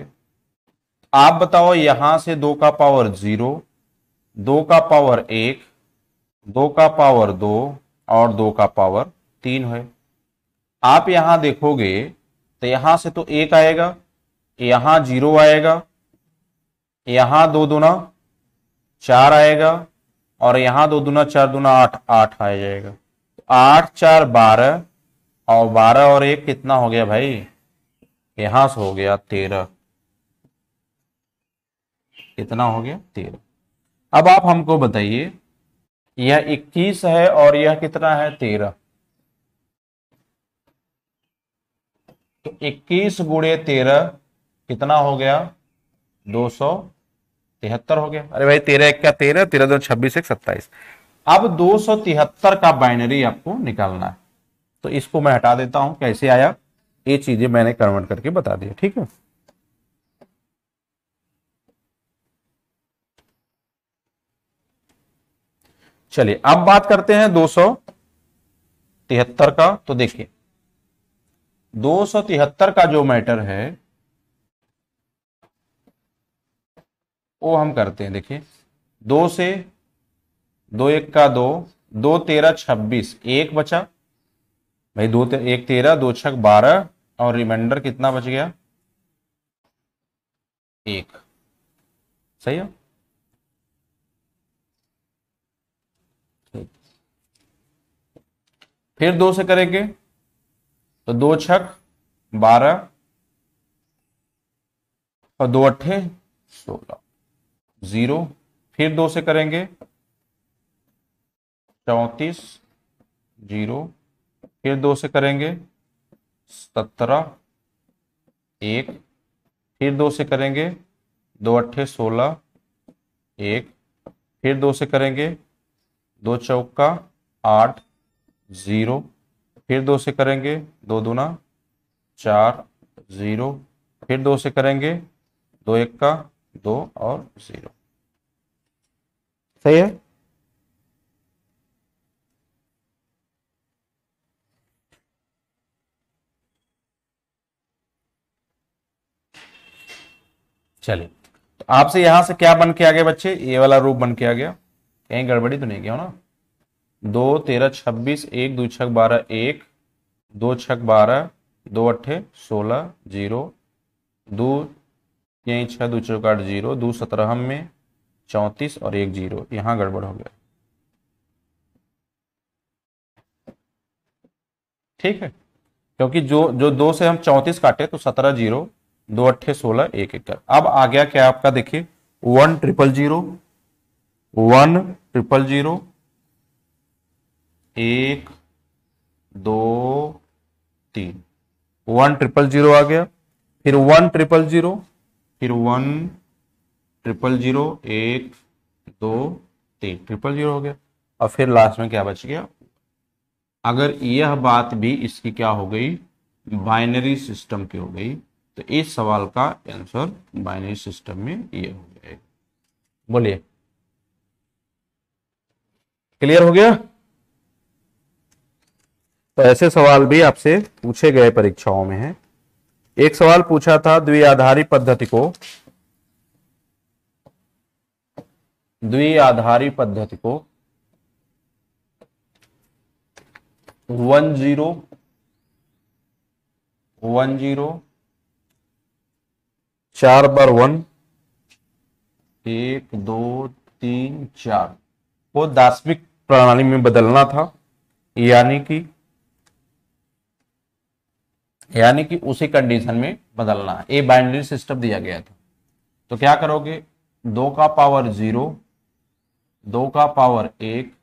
आप बताओ यहां से दो का पावर जीरो दो का पावर एक दो का पावर दो और दो का पावर तीन है आप यहां देखोगे तो यहां से तो एक आएगा यहां जीरो आएगा यहां दो दुना चार आएगा और यहां दो दुना चार दुना आठ आठ आ जाएगा तो आठ चार बारह और बारह और एक कितना हो गया भाई यहां से हो गया तेरह कितना हो गया तेरह अब आप हमको बताइए यह इक्कीस है और यह कितना है तेरह तो इक्कीस गुड़े तेरह कितना हो गया दो सौ तिहत्तर हो गया अरे भाई तेरह एक का तेरह तेरह दो छब्बीस एक सत्ताईस अब दो सौ तिहत्तर का बाइनरी आपको निकालना है तो इसको मैं हटा देता हूं कैसे आया ये चीजें मैंने कन्वर्ट करके बता दिया ठीक है चलिए अब बात करते हैं दो सौ तिहत्तर का तो देखिए दो सौ तिहत्तर का जो मैटर है वो हम करते हैं देखिए दो से दो एक का दो दो तेरह छब्बीस एक बचा भाई दो ते, एक तेरह दो छक बारह और रिमाइंडर कितना बच गया एक सही है फिर दो से करेंगे तो दो छक बारह और दो अट्ठे सोलह जीरो फिर दो से करेंगे चौतीस जीरो फिर दो से करेंगे सत्रह एक फिर दो से करेंगे दो अट्ठे सोलह एक फिर दो से करेंगे दो चौका आठ ज़ीरो फिर दो से करेंगे दो दूना चार ज़ीरो फिर दो से करेंगे दो एक का दो और ज़ीरो सही है चलिए तो आपसे यहां से क्या बन के आ गया बच्चे ये वाला रूप बन के आ गया कहीं गड़बड़ी तो नहीं गया ना दो तेरह छब्बीस एक दो छक बारह एक दो छक बारह दो अट्ठे सोलह जीरो दो यही छह दो चौक आठ जीरो दो सत्रह में चौंतीस और एक जीरो यहाँ गड़बड़ हो गया ठीक है क्योंकि जो जो दो से हम चौंतीस काटे तो सत्रह जीरो दो अट्ठे सोलह एक एकड़ अब आ गया क्या आपका देखिए one triple zero one triple zero एक दो तीन वन ट्रिपल जीरो आ गया फिर वन ट्रिपल जीरो फिर वन ट्रिपल जीरो एक दो तीन ट्रिपल जीरो हो गया और फिर लास्ट में क्या बच गया अगर यह बात भी इसकी क्या हो गई बाइनरी सिस्टम की हो गई तो इस सवाल का आंसर बाइनरी सिस्टम में ये हो जाएगा बोलिए क्लियर हो गया तो ऐसे सवाल भी आपसे पूछे गए परीक्षाओं में हैं एक सवाल पूछा था द्विआधारी पद्धति को द्विआधारी पद्धति को वन जीरो वन जीरो चार बार वन एक दो तीन चार को दार्शनिक प्रणाली में बदलना था यानी कि यानी कि उसी कंडीशन में बदलना ए बाइनरी सिस्टम दिया गया था तो क्या करोगे दो का पावर जीरो दो का पावर एक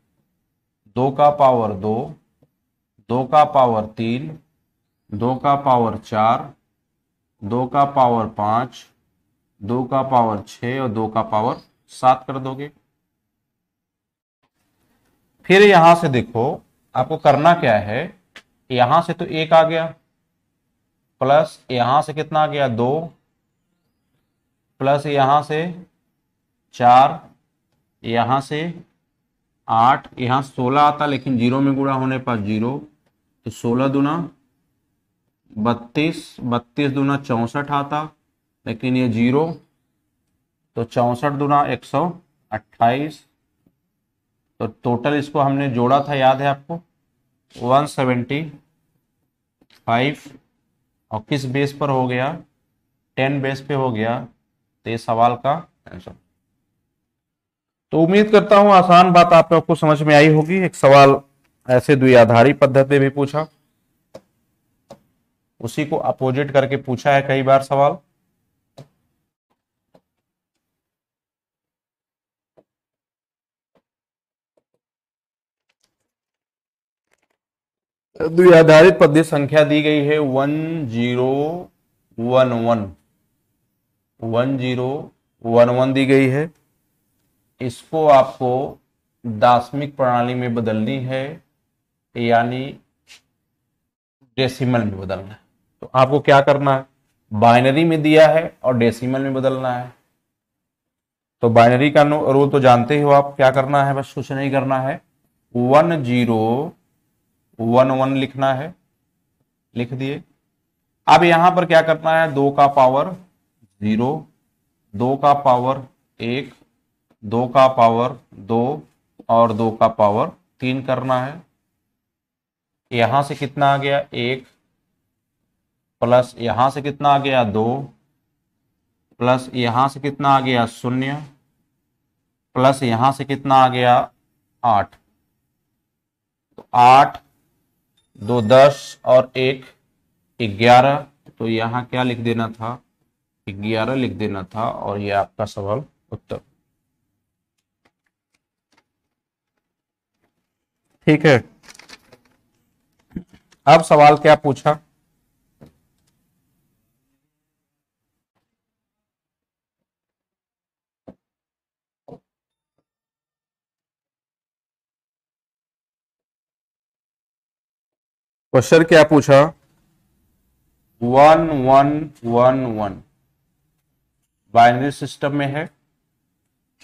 दो का पावर दो दो का पावर तीन दो का पावर चार दो का पावर पांच दो का पावर छ और दो का पावर सात कर दोगे फिर यहां से देखो आपको करना क्या है यहां से तो एक आ गया प्लस यहां से कितना आ गया दो प्लस यहां से चार यहां से आठ यहां सोलह आता लेकिन जीरो में गुणा होने पर जीरो तो सोलह दुना बत्तीस बत्तीस दूना चौंसठ आता लेकिन ये जीरो तो चौंसठ दूना एक सौ अट्ठाईस तो टोटल इसको हमने जोड़ा था याद है आपको वन सेवेंटी फाइव और किस बेस पर हो गया टेन बेस पे हो गया तो ये सवाल का आंसर तो उम्मीद करता हूं आसान बात आप लोग को समझ में आई होगी एक सवाल ऐसे द्विआधारी पद्धति भी पूछा उसी को अपोजिट करके पूछा है कई बार सवाल द्विआधारित पद्य संख्या दी गई है one zero one one one zero one one दी गई है इसको आपको दासमिक प्रणाली में बदलनी है यानी डेसिमल में बदलना है तो आपको क्या करना है बाइनरी में दिया है और डेसिमल में बदलना है तो बाइनरी का रूल तो जानते हो आप क्या करना है बस कुछ नहीं करना है वन जीरो वन वन लिखना है लिख दिए अब यहां पर क्या करना है दो का पावर जीरो दो का पावर एक दो का पावर दो और दो का पावर तीन करना है यहां से कितना आ गया एक प्लस यहां से कितना आ गया दो प्लस यहां से कितना आ गया शून्य प्लस यहां से कितना आ गया आठ तो आठ दो दस और एक ग्यारह तो यहां क्या लिख देना था ग्यारह लिख देना था और ये आपका सवाल उत्तर ठीक है अब सवाल क्या पूछा क्वेश्चन क्या पूछा one one one one binary system में है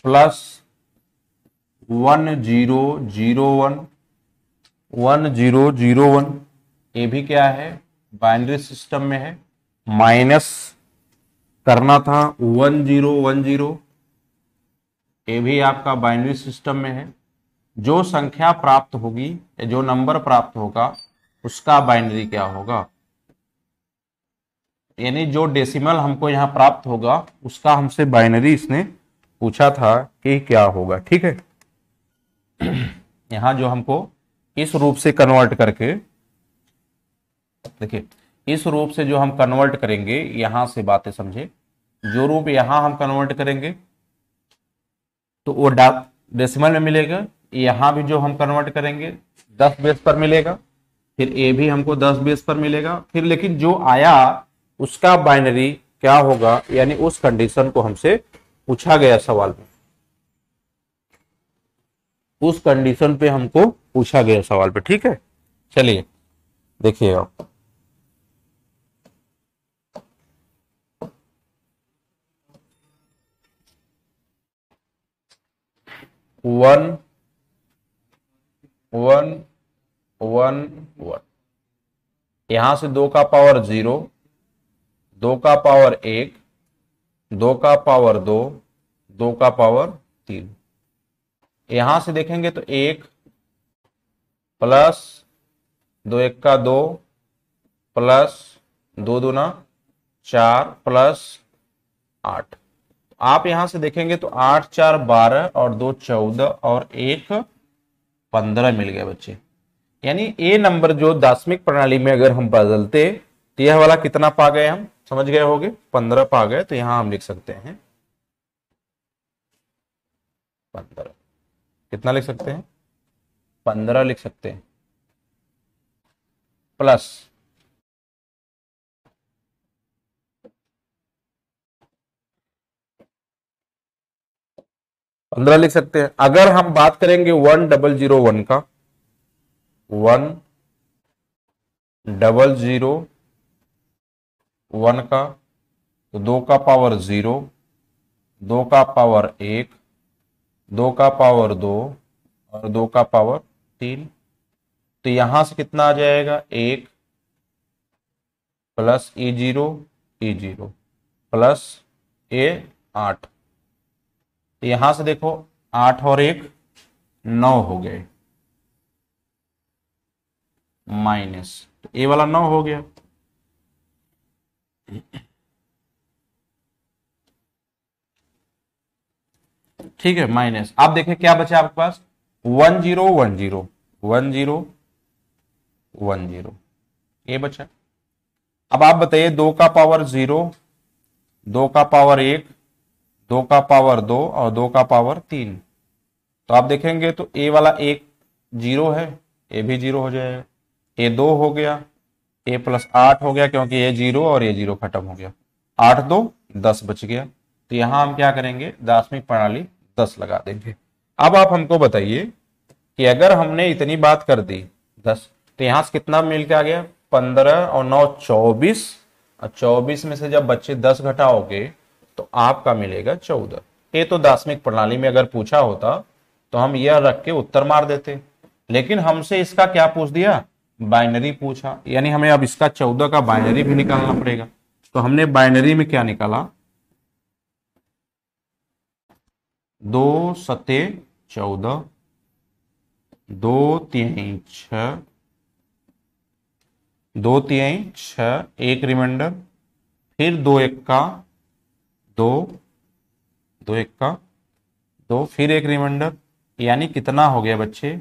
plus one zero zero one one zero zero one ये भी क्या है बाइनरी सिस्टम में है माइनस करना था वन जीरो वन जीरो ये भी आपका बाइनरी सिस्टम में है जो संख्या प्राप्त होगी जो नंबर प्राप्त होगा उसका बाइनरी क्या होगा यानी जो डेसिमल हमको यहां प्राप्त होगा उसका हमसे बाइनरी इसने पूछा था कि क्या होगा ठीक है यहां जो हमको इस रूप से कन्वर्ट करके देखिए इस रूप से जो हम कन्वर्ट करेंगे यहां से बातें समझे जो रूप यहां हम कन्वर्ट करेंगे तो वो डेसिमल में मिलेगा यहां भी जो हम कन्वर्ट करेंगे दस बेस पर मिलेगा फिर ए भी हमको दस बेस पर मिलेगा फिर लेकिन जो आया उसका बाइनरी क्या होगा यानी उस कंडीशन को हमसे पूछा गया सवाल में उस कंडीशन पे हमको पूछा गया सवाल पे ठीक है चलिए देखिए आप वन वन वन वन यहां से दो का पावर जीरो दो का पावर एक दो का पावर दो दो का पावर तीन यहां से देखेंगे तो एक प्लस दो एक का दो प्लस दो दूना चार प्लस आठ आप यहां से देखेंगे तो आठ चार बारह और दो चौदह और एक पंद्रह मिल गया बच्चे यानी ए नंबर जो दार्शमिक प्रणाली में अगर हम बदलते तो यह वाला कितना पा गए हम समझ गए होगे पंद्रह पा गए तो यहां हम लिख सकते हैं पंद्रह कितना लिख सकते हैं पंद्रह लिख सकते हैं प्लस पंद्रह लिख सकते हैं अगर हम बात करेंगे वन डबल जीरो वन का वन डबल ज़ीरो वन का तो दो का पावर ज़ीरो दो का पावर एक दो का पावर दो और दो का पावर तीन तो यहां से कितना आ जाएगा एक प्लस ए जीरो ए जीरो प्लस ए आठ तो यहां से देखो आठ और एक नौ हो गए माइनस तो ए वाला नौ हो गया ठीक है माइनस आप देखें क्या बचा आपके पास one zero one zero one zero one zero ये बचा अब आप बताइए दो का पावर जीरो दो का पावर एक दो का पावर दो और दो का पावर तीन तो आप देखेंगे तो ए वाला एक जीरो है ए भी जीरो हो जाएगा ए दो हो गया ए प्लस आठ हो गया क्योंकि ए जीरो और ए जीरो खत्म हो गया आठ दो दस बच गया तो यहां हम क्या करेंगे दासमिक प्रणाली दस लगा देंगे अब आप हमको बताइए कि अगर हमने इतनी बात कर दी दस तो यहां से कितना मिल के आ गया पंद्रह और नौ चौबीस और चौबीस में से जब बच्चे दस घटाओगे तो आपका मिलेगा चौदह ये तो दासमिक प्रणाली में अगर पूछा होता तो हम यह रख के उत्तर मार देते लेकिन हमसे इसका क्या पूछ दिया बाइनरी पूछा यानी हमें अब इसका चौदह का बाइनरी भी निकालना पड़ेगा तो हमने बाइनरी में क्या निकाला दो सते चौदह दो तीन छ दो तीन छ एक रिमाइंडर फिर दो एक का दो दो एक का दो फिर एक रिमाइंडर यानी कितना हो गया बच्चे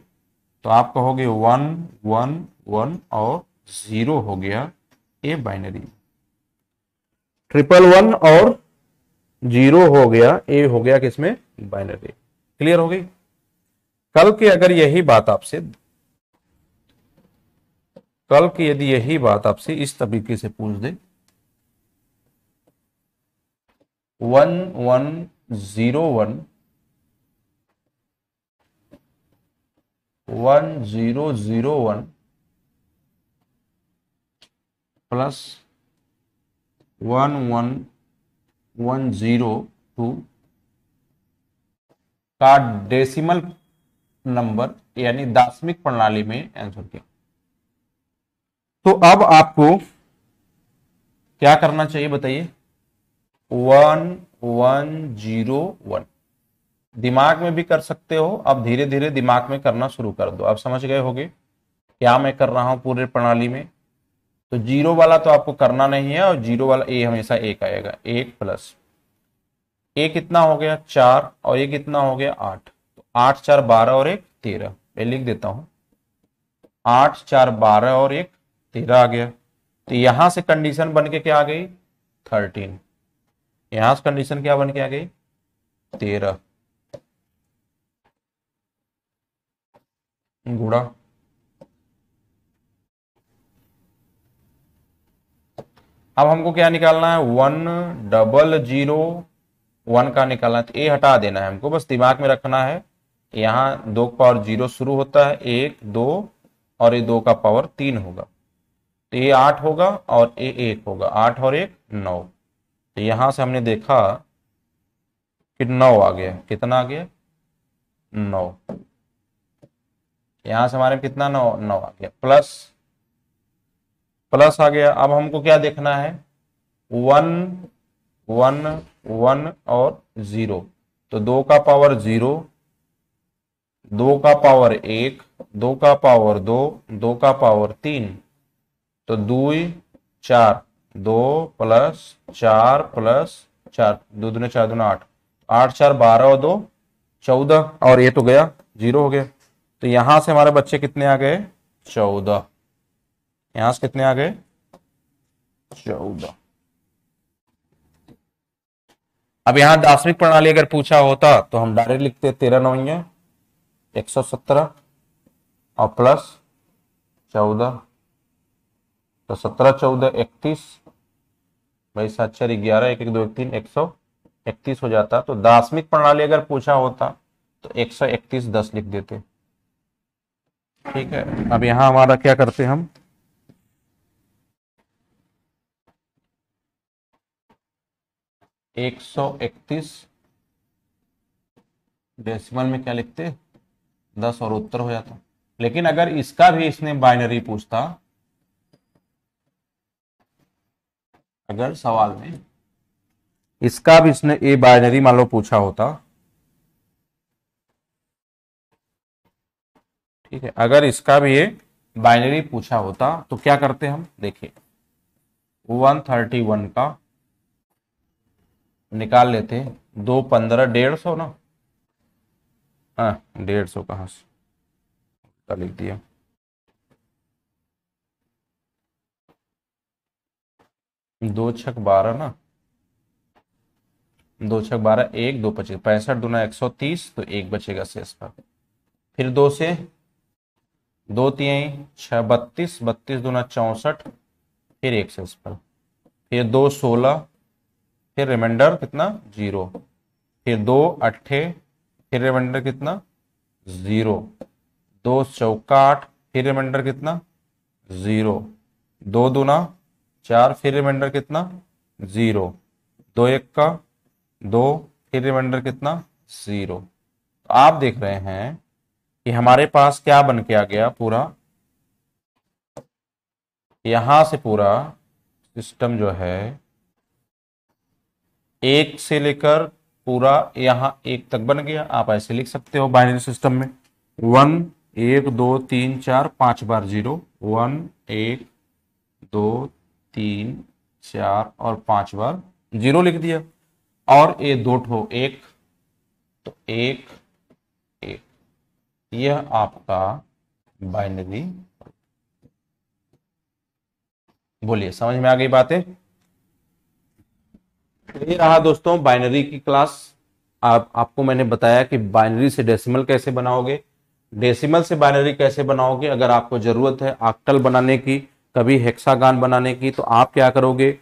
तो आप कहोगे वन वन वन और जीरो हो गया ए बाइनरी ट्रिपल वन और जीरो हो गया ए हो गया किसमें बाइनरी क्लियर हो गई कल की अगर यही बात आपसे कल की यदि यही बात आपसे इस तरीके से पूछ दे one one zero one one zero zero one plus one one one zero two का डेसिमल नंबर यानी दासमिक प्रणाली में आंसर किया तो अब आपको क्या करना चाहिए बताइए वन वन जीरो वन दिमाग में भी कर सकते हो अब धीरे धीरे दिमाग में करना शुरू कर दो आप समझ गए होगे क्या मैं कर रहा हूं पूरे प्रणाली में तो जीरो वाला तो आपको करना नहीं है और जीरो वाला ए हमेशा एक आएगा एक प्लस ए कितना हो गया चार और ये कितना हो गया आठ तो आठ चार बारह और एक तेरह मैं लिख देता हूं आठ चार बारह और एक तेरह आ गया तो यहां से कंडीशन बन के क्या आ गई थर्टीन यहां से कंडीशन क्या बन के आ गई तेरह गुड़ा अब हमको क्या निकालना है वन डबल जीरो वन का निकालना है तो ए हटा देना है हमको बस दिमाग में रखना है यहां दो पावर जीरो शुरू होता है एक दो और ये दो का पावर तीन होगा तो ये आठ होगा और ए एक होगा आठ और एक नौ तो यहां से हमने देखा कि नौ आ गया कितना आ गया नौ यहां से हमारे कितना नौ नौ आ गया प्लस प्लस आ गया अब हमको क्या देखना है वन वन वन और जीरो तो दो का पावर जीरो दो का पावर एक दो का पावर दो दो का पावर तीन तो दुई चार दो प्लस चार प्लस चार दो दुने चार दुना आठ आठ चार बारह और दो चौदह और ये तो गया जीरो हो गया तो यहां से हमारे बच्चे कितने आ गए चौदह यहां से कितने आ गए चौदह अब यहां दार्शनिक प्रणाली अगर पूछा होता तो हम डायरेक्ट लिखते तेरह नौया एक सौ सत्रह और प्लस चौदह तो सत्रह चौदह इकतीस भाई सात चार ग्यारह एक एक दो एक तीन एक सौ इकतीस हो जाता तो दार्शनिक प्रणाली अगर पूछा होता तो एक सौ इकतीस दस लिख देते ठीक है अब यहां हमारा क्या करते हम एक सौ इकतीस डेसिमल में क्या लिखते दस और उत्तर हो जाता लेकिन अगर इसका भी इसने बाइनरी पूछता अगर सवाल में इसका भी इसने ए बाइनरी मान लो पूछा होता ठीक है अगर इसका भी ये बाइनरी पूछा होता तो क्या करते हम देखिए 131 का निकाल लेते दो पंद्रह डेढ़ सौ ना हाँ डेढ़ सौ कहाँ से लिख दिया दो छक बारह ना दो छक बारह एक दो पचीस पैंसठ दो न एक सौ तीस तो एक बचेगा शेष का फिर दो से दो तीन छः बत्तीस बत्तीस दूना चौंसठ फिर एक से इस पर फिर दो सोलह फिर रिमाइंडर कितना जीरो फिर दो अट्ठे फिर रिमाइंडर कितना जीरो दो चौका आठ फिर रिमाइंडर कितना जीरो दो दूना चार फिर रिमाइंडर कितना जीरो दो एक का दो फिर रिमाइंडर कितना जीरो तो आप देख रहे हैं कि हमारे पास क्या बन के आ गया पूरा यहां से पूरा सिस्टम जो है एक से लेकर पूरा यहां एक तक बन गया आप ऐसे लिख सकते हो बाइनरी सिस्टम में वन एक दो तीन चार पांच बार जीरो वन एक दो तीन चार और पांच बार जीरो लिख दिया और ये दो ठो एक तो एक यह आपका बाइनरी बोलिए समझ में आ गई बातें तो ये रहा दोस्तों बाइनरी की क्लास आप आपको मैंने बताया कि बाइनरी से डेसिमल कैसे बनाओगे डेसिमल से बाइनरी कैसे बनाओगे अगर आपको जरूरत है आक्टल बनाने की कभी हेक्सागान बनाने की तो आप क्या करोगे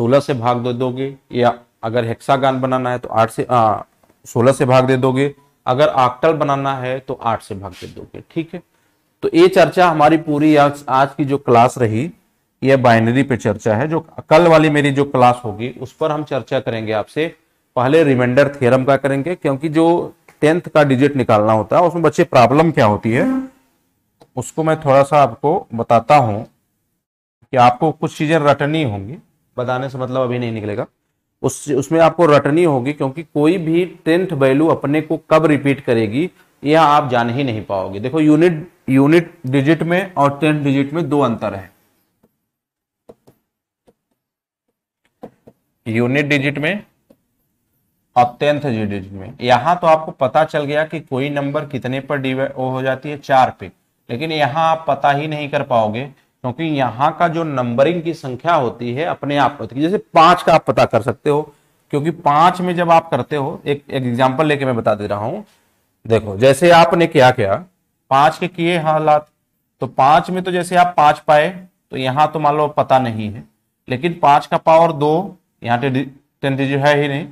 16 से भाग दे दोगे या अगर हेक्सागान बनाना है तो 8 से सोलह से भाग दे दोगे अगर आकटल बनाना है तो आठ से भाग दो दोगे ठीक है तो ये चर्चा हमारी पूरी आज, आज की जो क्लास रही यह बाइनरी पे चर्चा है जो कल वाली मेरी जो क्लास होगी उस पर हम चर्चा करेंगे आपसे पहले रिमाइंडर थ्योरम का करेंगे क्योंकि जो टेंथ का डिजिट निकालना होता है उसमें बच्चे प्रॉब्लम क्या होती है उसको मैं थोड़ा सा आपको बताता हूं कि आपको कुछ चीजें रटनी होंगी बताने से मतलब अभी नहीं निकलेगा उस उसमें आपको रटनी होगी क्योंकि कोई भी टेंथ वैल्यू अपने को कब रिपीट करेगी यह आप जान ही नहीं पाओगे देखो यूनिट यूनिट डिजिट में और टेंथ डिजिट में दो अंतर है यूनिट डिजिट में और टेंथ डिजिट में यहां तो आपको पता चल गया कि कोई नंबर कितने पर डिवाइड हो जाती है चार पे लेकिन यहां आप पता ही नहीं कर पाओगे क्योंकि यहाँ का जो नंबरिंग की संख्या होती है अपने आप को जैसे पांच का आप पता कर सकते हो क्योंकि पांच में जब आप करते हो एक एग्जाम्पल लेके मैं बता दे रहा हूं देखो जैसे आपने क्या क्या पांच के किए हालात तो पांच में तो जैसे आप पांच पाए तो यहां तो मान लो पता नहीं है लेकिन पांच का पावर दो यहाँ टेन डिजिट है ही नहीं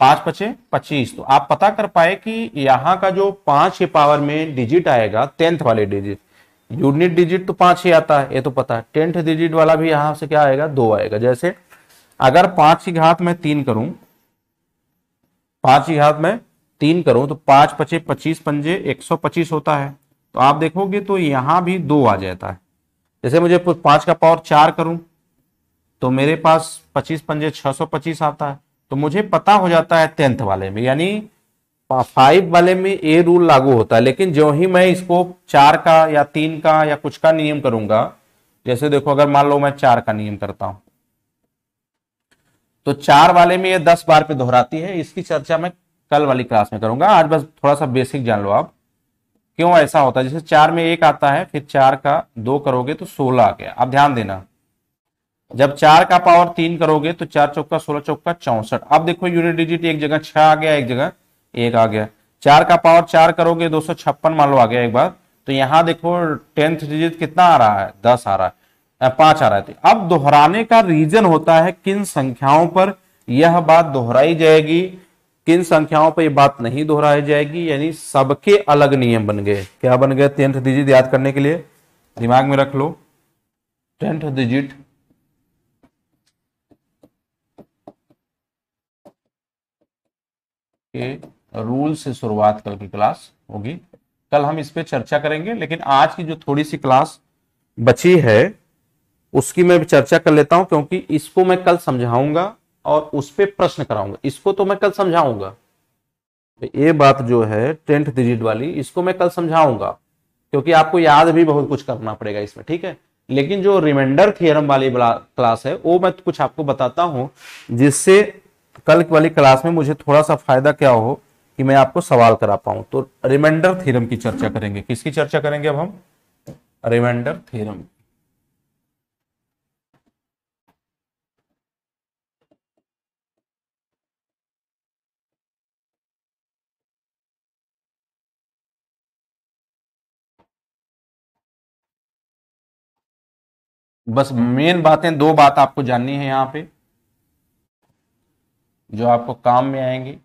पांच पचे पच्चीस तो आप पता कर पाए कि यहाँ का जो पांच के पावर में डिजिट आएगा टेंथ वाले डिजिट यूनिट डिजिट तो पांच ही आता है ये तो पता है टेंथ डिजिट वाला भी यहां से क्या आएगा दो आएगा जैसे अगर पांच की घात में तीन करूं पांच की घात में तीन करूं तो पांच पचे पच्चीस पंजे एक सौ पच्चीस होता है तो आप देखोगे तो यहां भी दो आ जाता है जैसे मुझे पांच का पावर चार करूं तो मेरे पास पच्चीस पंजे छह सौ पच्चीस आता है तो मुझे पता हो जाता है टेंथ वाले में यानी फाइव वाले में ए रूल लागू होता है लेकिन जो ही मैं इसको चार का या तीन का या कुछ का नियम करूंगा जैसे देखो अगर मान लो मैं चार का नियम करता हूं तो चार वाले में ये दस बार पे दोहराती है इसकी चर्चा मैं कल वाली क्लास में करूंगा आज बस थोड़ा सा बेसिक जान लो आप क्यों ऐसा होता है जैसे चार में एक आता है फिर चार का दो करोगे तो सोलह आ गया अब ध्यान देना जब चार का पावर तीन करोगे तो चार चौका सोलह चौका चौसठ अब देखो यूनिट डिजिट एक जगह छह आ गया एक जगह एक आ गया चार का पावर चार करोगे दो सौ छप्पन मान लो आ गया एक बार तो यहाँ देखो टेंथ डिजिट कितना आ रहा है दस आ रहा है पांच आ रहा है तो अब दोहराने का रीजन होता है किन संख्याओं पर यह बात दोहराई जाएगी किन संख्याओं पर यह बात नहीं दोहराई जाएगी यानी सबके अलग नियम बन गए क्या बन गए टेंथ डिजिट याद करने के लिए दिमाग में रख लो टेंथ डिजिट के रूल से शुरुआत कल की क्लास होगी कल हम इस पर चर्चा करेंगे लेकिन आज की जो थोड़ी सी क्लास बची है उसकी मैं चर्चा कर लेता हूं क्योंकि इसको मैं कल समझाऊंगा और उस पर प्रश्न कराऊंगा इसको तो मैं कल समझाऊंगा ये बात जो है टेंथ डिजिट वाली इसको मैं कल समझाऊंगा क्योंकि आपको याद भी बहुत कुछ करना पड़ेगा इसमें ठीक है लेकिन जो रिमाइंडर थियरम वाली क्लास है वो मैं कुछ आपको बताता हूं जिससे कल वाली क्लास में मुझे थोड़ा सा फायदा क्या हो कि मैं आपको सवाल करा पाऊं तो रिमाइंडर थ्योरम की चर्चा करेंगे किसकी चर्चा करेंगे अब हम रिमाइंडर थ्योरम बस मेन बातें दो बात आपको जाननी है यहां पे जो आपको काम में आएंगी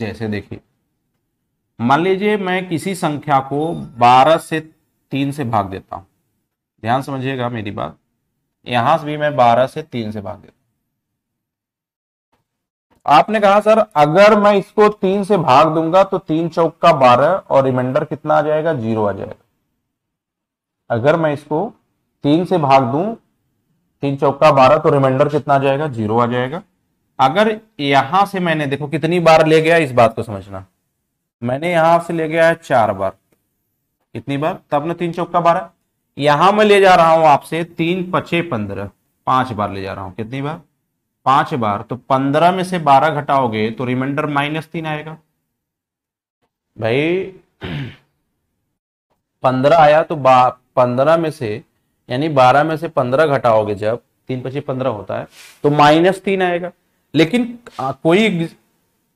जैसे देखिए मान लीजिए मैं किसी संख्या को 12 से 3 से भाग देता हूं ध्यान समझिएगा मेरी बात यहां से भी मैं 12 से 3 से भाग देता हूं आपने कहा सर अगर मैं इसको 3 से भाग दूंगा तो 3 चौक का 12 और रिमाइंडर कितना आ जाएगा जीरो आ जाएगा अगर मैं इसको 3 से भाग दूं तीन चौक का बारह तो रिमाइंडर कितना आ जाएगा जीरो आ जाएगा अगर यहां से मैंने देखो कितनी बार ले गया इस बात को समझना मैंने यहां से ले गया है चार बार कितनी बार तब ना तीन चौका बारह यहां मैं ले जा रहा हूं आपसे तीन पचे पंद्रह पांच बार ले जा रहा हूं कितनी बार पांच बार तो पंद्रह में से बारह घटाओगे तो रिमाइंडर माइनस तीन आएगा भाई पंद्रह आया तो पंद्रह में से यानी बारह में से पंद्रह घटाओगे जब तीन पच्चीस पंद्रह होता है तो माइनस तीन आएगा लेकिन कोई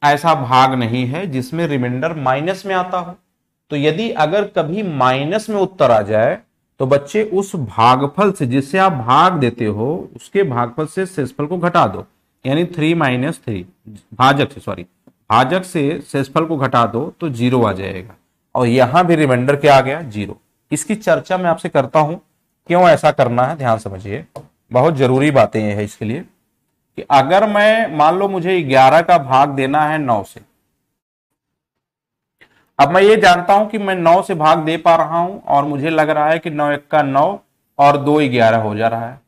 ऐसा भाग नहीं है जिसमें रिमाइंडर माइनस में आता हो तो यदि अगर कभी माइनस में उत्तर आ जाए तो बच्चे उस भागफल से जिससे आप भाग देते हो उसके भागफल से शेषफल को घटा दो यानी थ्री माइनस थ्री भाजक से सॉरी भाजक से शेषफल को घटा दो तो जीरो आ जाएगा और यहां भी रिमाइंडर क्या आ गया जीरो इसकी चर्चा मैं आपसे करता हूं क्यों ऐसा करना है ध्यान समझिए बहुत जरूरी बातें हैं इसके लिए कि अगर मैं मान लो मुझे 11 का भाग देना है 9 से अब मैं ये जानता हूं कि मैं 9 से भाग दे पा रहा हूं और मुझे लग रहा है कि नौ एक का नौ और दो ग्यारह हो जा रहा है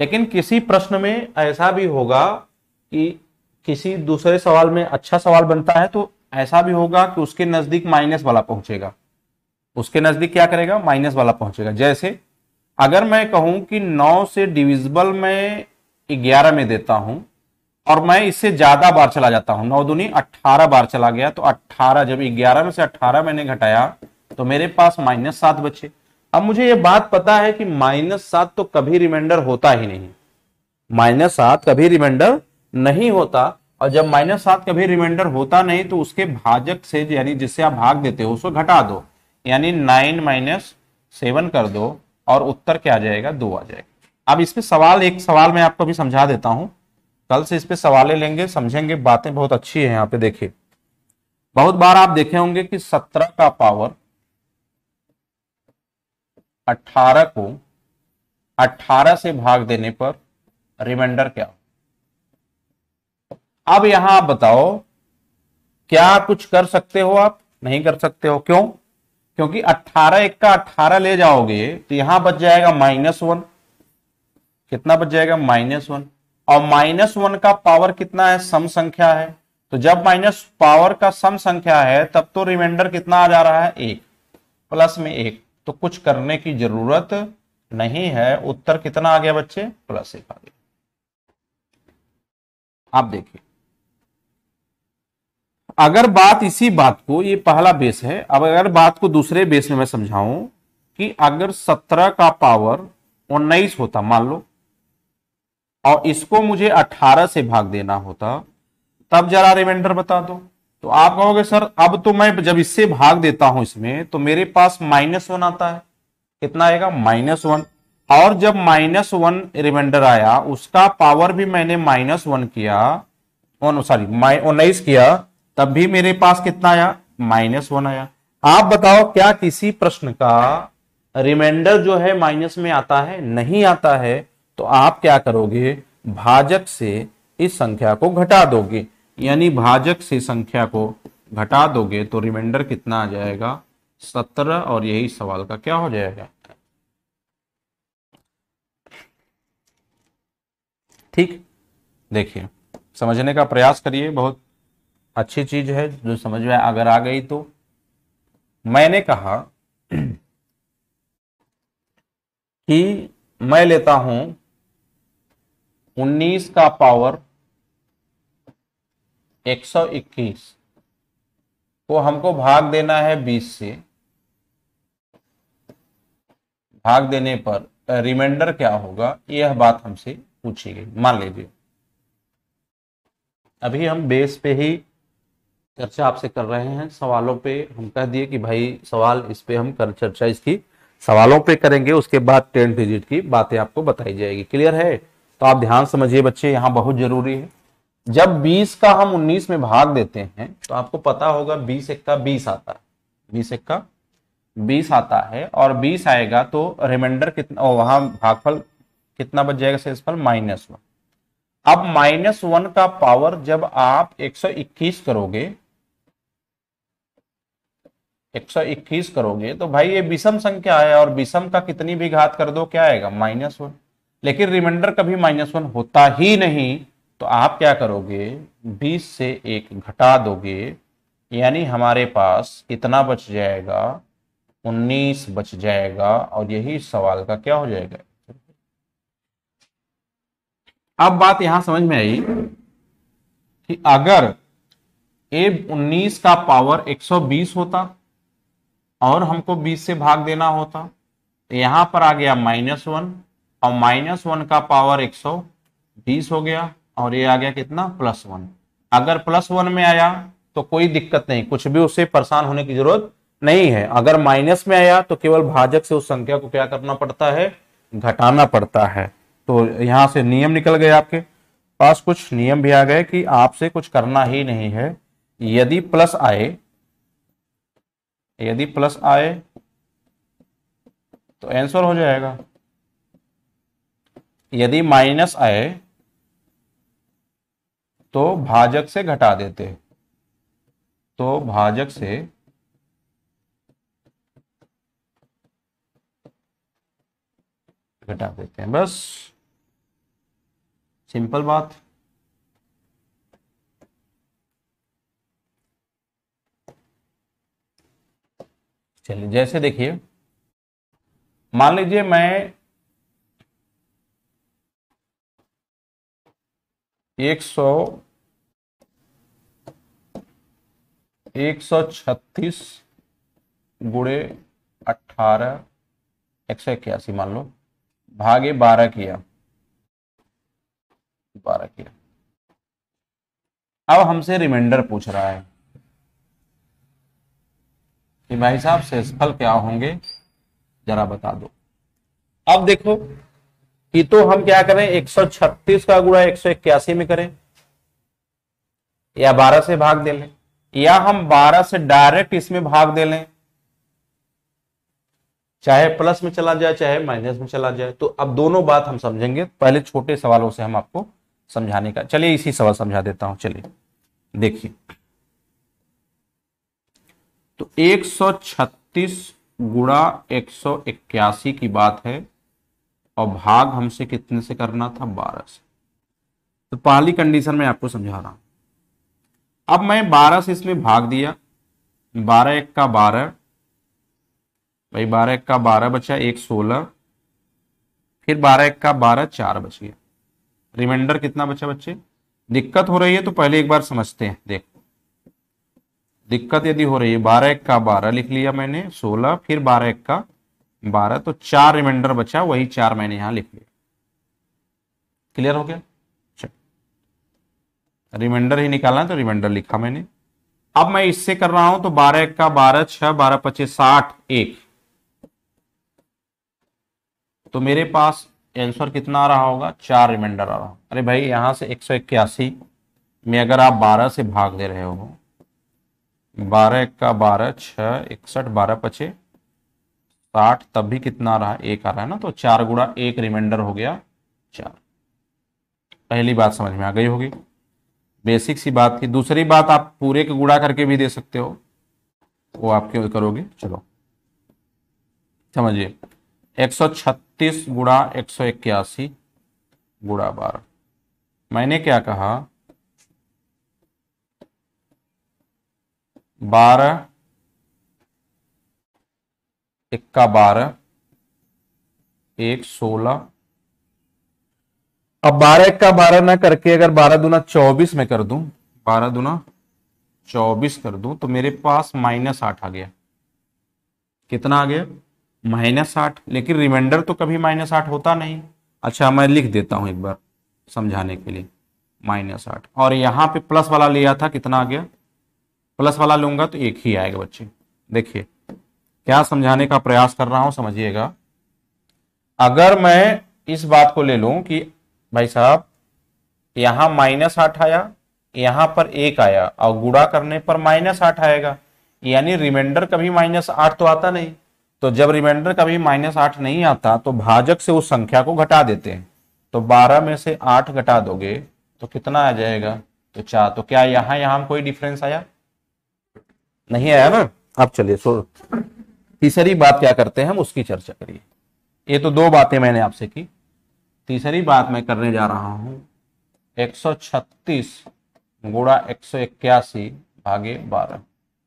लेकिन किसी प्रश्न में ऐसा भी होगा कि किसी दूसरे सवाल में अच्छा सवाल बनता है तो ऐसा भी होगा कि उसके नजदीक माइनस वाला पहुंचेगा उसके नजदीक क्या करेगा माइनस वाला पहुंचेगा जैसे अगर मैं कहूं कि 9 से डिविजिबल में 11 में देता हूं और मैं इससे ज्यादा बार चला जाता हूं नौ दुनी अट्ठारह बार चला गया तो अट्ठारह जब ग्यारह में से अट्ठारह मैंने घटाया तो मेरे पास माइनस सात बचे अब मुझे यह बात पता है कि माइनस सात तो कभी रिमाइंडर होता ही नहीं माइनस सात कभी रिमाइंडर नहीं होता और जब माइनस सात कभी रिमाइंडर होता नहीं तो उसके भाजक से यानी जिससे आप भाग देते हो उसको घटा दो यानी नाइन माइनस सेवन कर दो और उत्तर क्या आ जाएगा दो आ जाएगा अब इस पर सवाल एक सवाल मैं आपको भी समझा देता हूं कल से इस पर सवाल लेंगे समझेंगे बातें बहुत अच्छी है यहाँ पे देखिए बहुत बार आप देखे होंगे कि सत्रह का पावर अठारह को अठारह से भाग देने पर रिमाइंडर क्या अब यहां आप बताओ क्या कुछ कर सकते हो आप नहीं कर सकते हो क्यों क्योंकि 18 एक का 18 ले जाओगे तो यहां बच जाएगा माइनस वन कितना बच जाएगा माइनस वन और माइनस वन का पावर कितना है सम संख्या है तो जब माइनस पावर का सम संख्या है तब तो रिमाइंडर कितना आ जा रहा है एक प्लस में एक तो कुछ करने की जरूरत नहीं है उत्तर कितना आ गया बच्चे प्लस एक आ गया आप देखिए अगर बात इसी बात को ये पहला बेस है अब अगर बात को दूसरे बेस में मैं समझाऊं कि अगर सत्रह का पावर उन्नीस होता मान लो और इसको मुझे 18 से भाग देना होता तब जरा रिमाइंडर बता दो तो आप कहोगे सर अब तो मैं जब इससे भाग देता हूं इसमें तो मेरे पास माइनस वन आता है कितना आएगा माइनस वन और जब माइनस वन रिमाइंडर आया उसका पावर भी मैंने माइनस वन किया सॉरी उन्नीस किया तब भी मेरे पास कितना आया माइनस वन आया आप बताओ क्या किसी प्रश्न का रिमाइंडर जो है माइनस में आता है नहीं आता है तो आप क्या करोगे भाजक से इस संख्या को घटा दोगे यानी भाजक से संख्या को घटा दोगे तो रिमाइंडर कितना आ जाएगा सत्रह और यही सवाल का क्या हो जाएगा ठीक देखिए समझने का प्रयास करिए बहुत अच्छी चीज है जो समझ में अगर आ गई तो मैंने कहा कि मैं लेता हूं उन्नीस का पावर 121 को तो हमको भाग देना है 20 से भाग देने पर रिमाइंडर क्या होगा यह बात हमसे पूछी गई मान लीजिए अभी हम बेस पे ही चर्चा आपसे कर रहे हैं सवालों पे हम कह दिए कि भाई सवाल इस पे हम कर चर्चा इसकी सवालों पे करेंगे उसके बाद टेंट डिजिट की बातें आपको बताई जाएगी क्लियर है तो आप ध्यान समझिए बच्चे यहां बहुत जरूरी है जब बीस का हम उन्नीस में भाग देते हैं तो आपको पता होगा बीस एक का बीस आता है बीस एक का बीस आता है और बीस आएगा तो रिमाइंडर कितना वहां भागफल कितना बच जाएगा शेषफल माइनस वन अब माइनस वन का पावर जब आप 121 करोगे 121 करोगे तो भाई ये विषम संख्या है और विषम का कितनी भी घात कर दो क्या आएगा माइनस वन लेकिन रिमाइंडर कभी माइनस वन होता ही नहीं तो आप क्या करोगे 20 से एक घटा दोगे यानी हमारे पास कितना बच जाएगा 19 बच जाएगा और यही सवाल का क्या हो जाएगा अब बात यहां समझ में आई कि अगर ए 19 का पावर 120 होता और हमको 20 से भाग देना होता तो यहां पर आ गया माइनस वन और माइनस वन का पावर एक सौ बीस हो गया और ये आ गया कितना प्लस वन अगर प्लस वन में आया तो कोई दिक्कत नहीं कुछ भी उससे परेशान होने की जरूरत नहीं है अगर माइनस में आया तो केवल भाजक से उस संख्या को क्या करना पड़ता है घटाना पड़ता है तो यहां से नियम निकल गए आपके पास कुछ नियम भी आ गए कि आपसे कुछ करना ही नहीं है यदि प्लस आए यदि प्लस आए तो आंसर हो जाएगा यदि माइनस आए तो भाजक से घटा देते तो भाजक से घटा देते हैं बस सिंपल बात चलिए जैसे देखिए मान लीजिए मैं एक सौ एक सौ छत्तीस गुड़े अट्ठारह एक सौ इक्यासी मान लो भागे बारह किया बारह किया अब हमसे रिमाइंडर पूछ रहा है कि भाई साहब शेषफल क्या होंगे जरा बता दो अब देखो कि तो हम क्या करें 136 का गुणा एक में करें या 12 से भाग दे लें या हम 12 से डायरेक्ट इसमें भाग दे लें चाहे प्लस में चला जाए चाहे माइनस में चला जाए तो अब दोनों बात हम समझेंगे पहले छोटे सवालों से हम आपको समझाने का चलिए इसी सवाल समझा देता हूं चलिए देखिए तो 136 गुणा 181 की बात है और भाग हमसे कितने से करना था बारह से तो पहली कंडीशन में आपको समझा रहा हूं अब मैं बारह से इसमें भाग दिया बारह एक का बारह भाई बारह एक का बारह बचा एक सोलह फिर बारह एक का बारह चार बच गया रिमाइंडर कितना बचा बच्चे दिक्कत हो रही है तो पहले एक बार समझते हैं देखो दिक्कत यदि हो रही है बारह एक का बारह लिख लिया मैंने सोलह फिर बारह एक का बारह तो चार रिमाइंडर बचा वही चार मैंने यहां लिख लिया क्लियर हो गया चलो रिमाइंडर ही निकालना तो रिमाइंडर लिखा मैंने अब मैं इससे कर रहा हूं तो बारह का बारह छह बारह पच्चीस साठ एक तो मेरे पास आंसर कितना आ रहा होगा चार रिमाइंडर आ रहा अरे भाई यहां से एक सौ इक्यासी में अगर आप बारह से भाग दे रहे हो बारह का बारह छह इकसठ बारह पच्चीस साठ तब भी कितना रहा एक आ रहा है ना तो चार गुड़ा एक रिमाइंडर हो गया चार पहली बात समझ में आ गई होगी बेसिक सी बात की दूसरी बात आप पूरे के गुड़ा करके भी दे सकते हो वो आप क्यों करोगे चलो समझिए 136 गुड़ा एक सौ इक्यासी गुड़ा बारह मैंने क्या कहा बारह इक्का बारह एक सोलह अब बारह इक्का बारह ना करके अगर बारह दूना चौबीस में कर दूं बारह दूना चौबीस कर दूं तो मेरे पास माइनस आठ आ गया कितना आ गया माइनस आठ लेकिन रिमाइंडर तो कभी माइनस आठ होता नहीं अच्छा मैं लिख देता हूं एक बार समझाने के लिए माइनस आठ और यहां पे प्लस वाला लिया था कितना आ गया प्लस वाला लूंगा तो एक ही आएगा बच्चे देखिए क्या समझाने का प्रयास कर रहा हूं समझिएगा अगर मैं इस बात को ले लूं कि भाई साहब यहां माइनस आठ आया यहां पर एक आया और गुड़ा करने पर माइनस आठ आएगा यानी रिमाइंडर कभी माइनस आठ तो आता नहीं तो जब रिमाइंडर कभी माइनस आठ नहीं आता तो भाजक से उस संख्या को घटा देते हैं तो बारह में से आठ घटा दोगे तो कितना आ जाएगा तो चार तो क्या यहां यहां कोई डिफरेंस आया नहीं आया ना आप चलिए सो तीसरी बात क्या करते हैं हम उसकी चर्चा करिए ये तो दो बातें मैंने आपसे की तीसरी बात मैं करने जा रहा हूं 136 गुड़ा एक भागे 12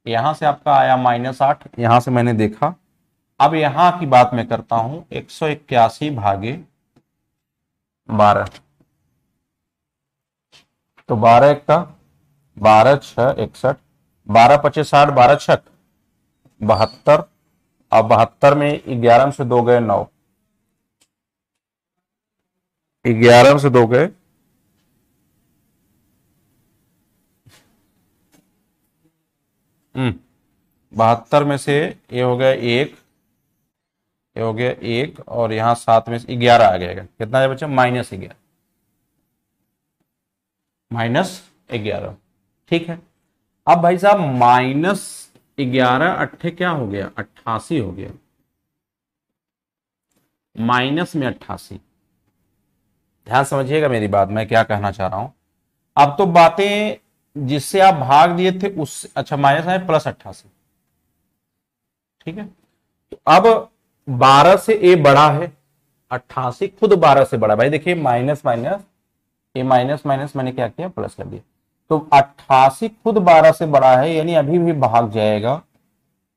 यहां से आपका आया माइनस आठ यहां से मैंने देखा अब यहां की बात मैं करता हूं एक भागे 12 तो 12 एक का बारह छह इकसठ बारह पच्चीस साठ बारह छक बहत्तर अब बहत्तर में ग्यारह से दो गए नौ ग्यारह से दो गए हम्म, बहत्तर में से ये हो गया एक ये हो गया एक और यहां सात में से ग्यारह आ गया कितना है बच्चा माइनस ग्यारह माइनस ग्यारह ठीक है अब भाई साहब माइनस ग्यारह अट्ठे क्या हो गया अट्ठासी हो गया माइनस में अट्ठासी ध्यान समझिएगा मेरी बात मैं क्या कहना चाह रहा हूं अब तो बातें जिससे आप भाग दिए थे उससे अच्छा माइनस आए प्लस अट्ठासी ठीक है तो अब बारह से ए बड़ा है अट्ठासी खुद बारह से बड़ा भाई देखिए माइनस माइनस ए माइनस माइनस मैंने क्या किया प्लस कर दिया तो अट्ठासी खुद बारह से बड़ा है यानी अभी भी भाग जाएगा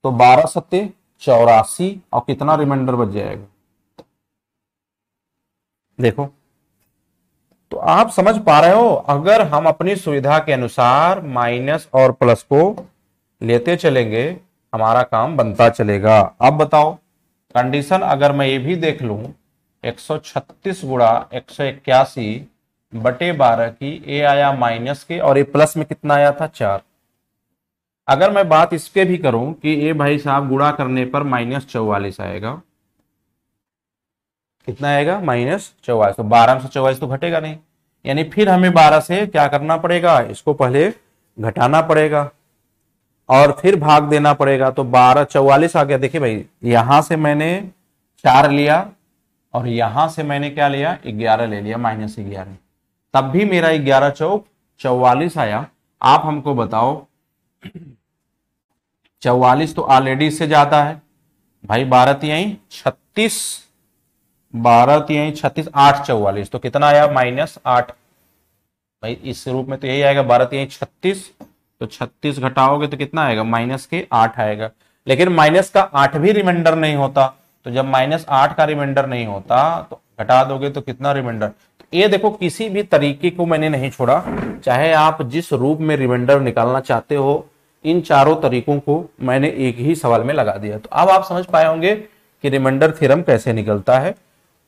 तो बारह सत्य चौरासी और कितना रिमाइंडर बच जाएगा देखो तो आप समझ पा रहे हो अगर हम अपनी सुविधा के अनुसार माइनस और प्लस को लेते चलेंगे हमारा काम बनता चलेगा अब बताओ कंडीशन अगर मैं ये भी देख लूं 136 सौ गुणा एक बटे बारह की ए आया माइनस के और ए प्लस में कितना आया था चार अगर मैं बात इसके भी करूं कि ए भाई साहब गुड़ा करने पर माइनस चौवालीस आएगा कितना आएगा माइनस चौवालीस तो बारह से चौवालीस तो घटेगा नहीं यानी फिर हमें बारह से क्या करना पड़ेगा इसको पहले घटाना पड़ेगा और फिर भाग देना पड़ेगा तो बारह चौवालीस आ गया देखिए भाई यहां से मैंने चार लिया और यहां से मैंने क्या लिया ग्यारह ले लिया माइनस ग्यारह तब भी मेरा ग्यारह चौक चौवालीस आया आप हमको बताओ चौवालीस तो ऑलरेडी इससे ज्यादा है भाई बारह यही छत्तीस बारह तिहाई छत्तीस आठ चौवालीस तो कितना आया माइनस आठ भाई इस रूप में तो यही आएगा बारह तिहाई छत्तीस तो छत्तीस घटाओगे तो कितना आएगा माइनस के आठ आएगा लेकिन माइनस का आठ भी रिमाइंडर नहीं होता तो जब माइनस आठ का रिमाइंडर नहीं होता तो घटा दोगे तो कितना रिमाइंडर ये देखो किसी भी तरीके को मैंने नहीं छोड़ा चाहे आप जिस रूप में रिमाइंडर निकालना चाहते हो इन चारों तरीकों को मैंने एक ही सवाल में लगा दिया तो अब आप समझ पाए होंगे कि रिमाइंडर थ्योरम कैसे निकलता है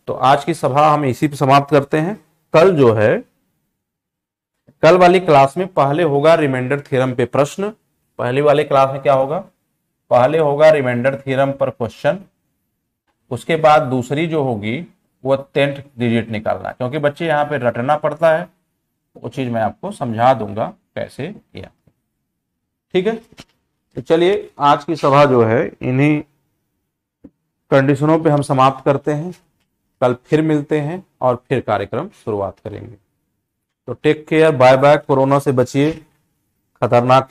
तो आज की सभा हम इसी पर समाप्त करते हैं कल जो है कल वाली क्लास में पहले होगा रिमाइंडर थ्योरम पे प्रश्न पहले वाले क्लास में क्या होगा पहले होगा रिमाइंडर थ्योरम पर क्वेश्चन उसके बाद दूसरी जो होगी वो टेंथ डिजिट निकालना क्योंकि बच्चे यहाँ पे रटना पड़ता है वो चीज़ मैं आपको समझा दूंगा कैसे किया ठीक है तो चलिए आज की सभा जो है इन्हीं कंडीशनों पे हम समाप्त करते हैं कल फिर मिलते हैं और फिर कार्यक्रम शुरुआत करेंगे तो take care bye bye corona से बचिए खतरनाक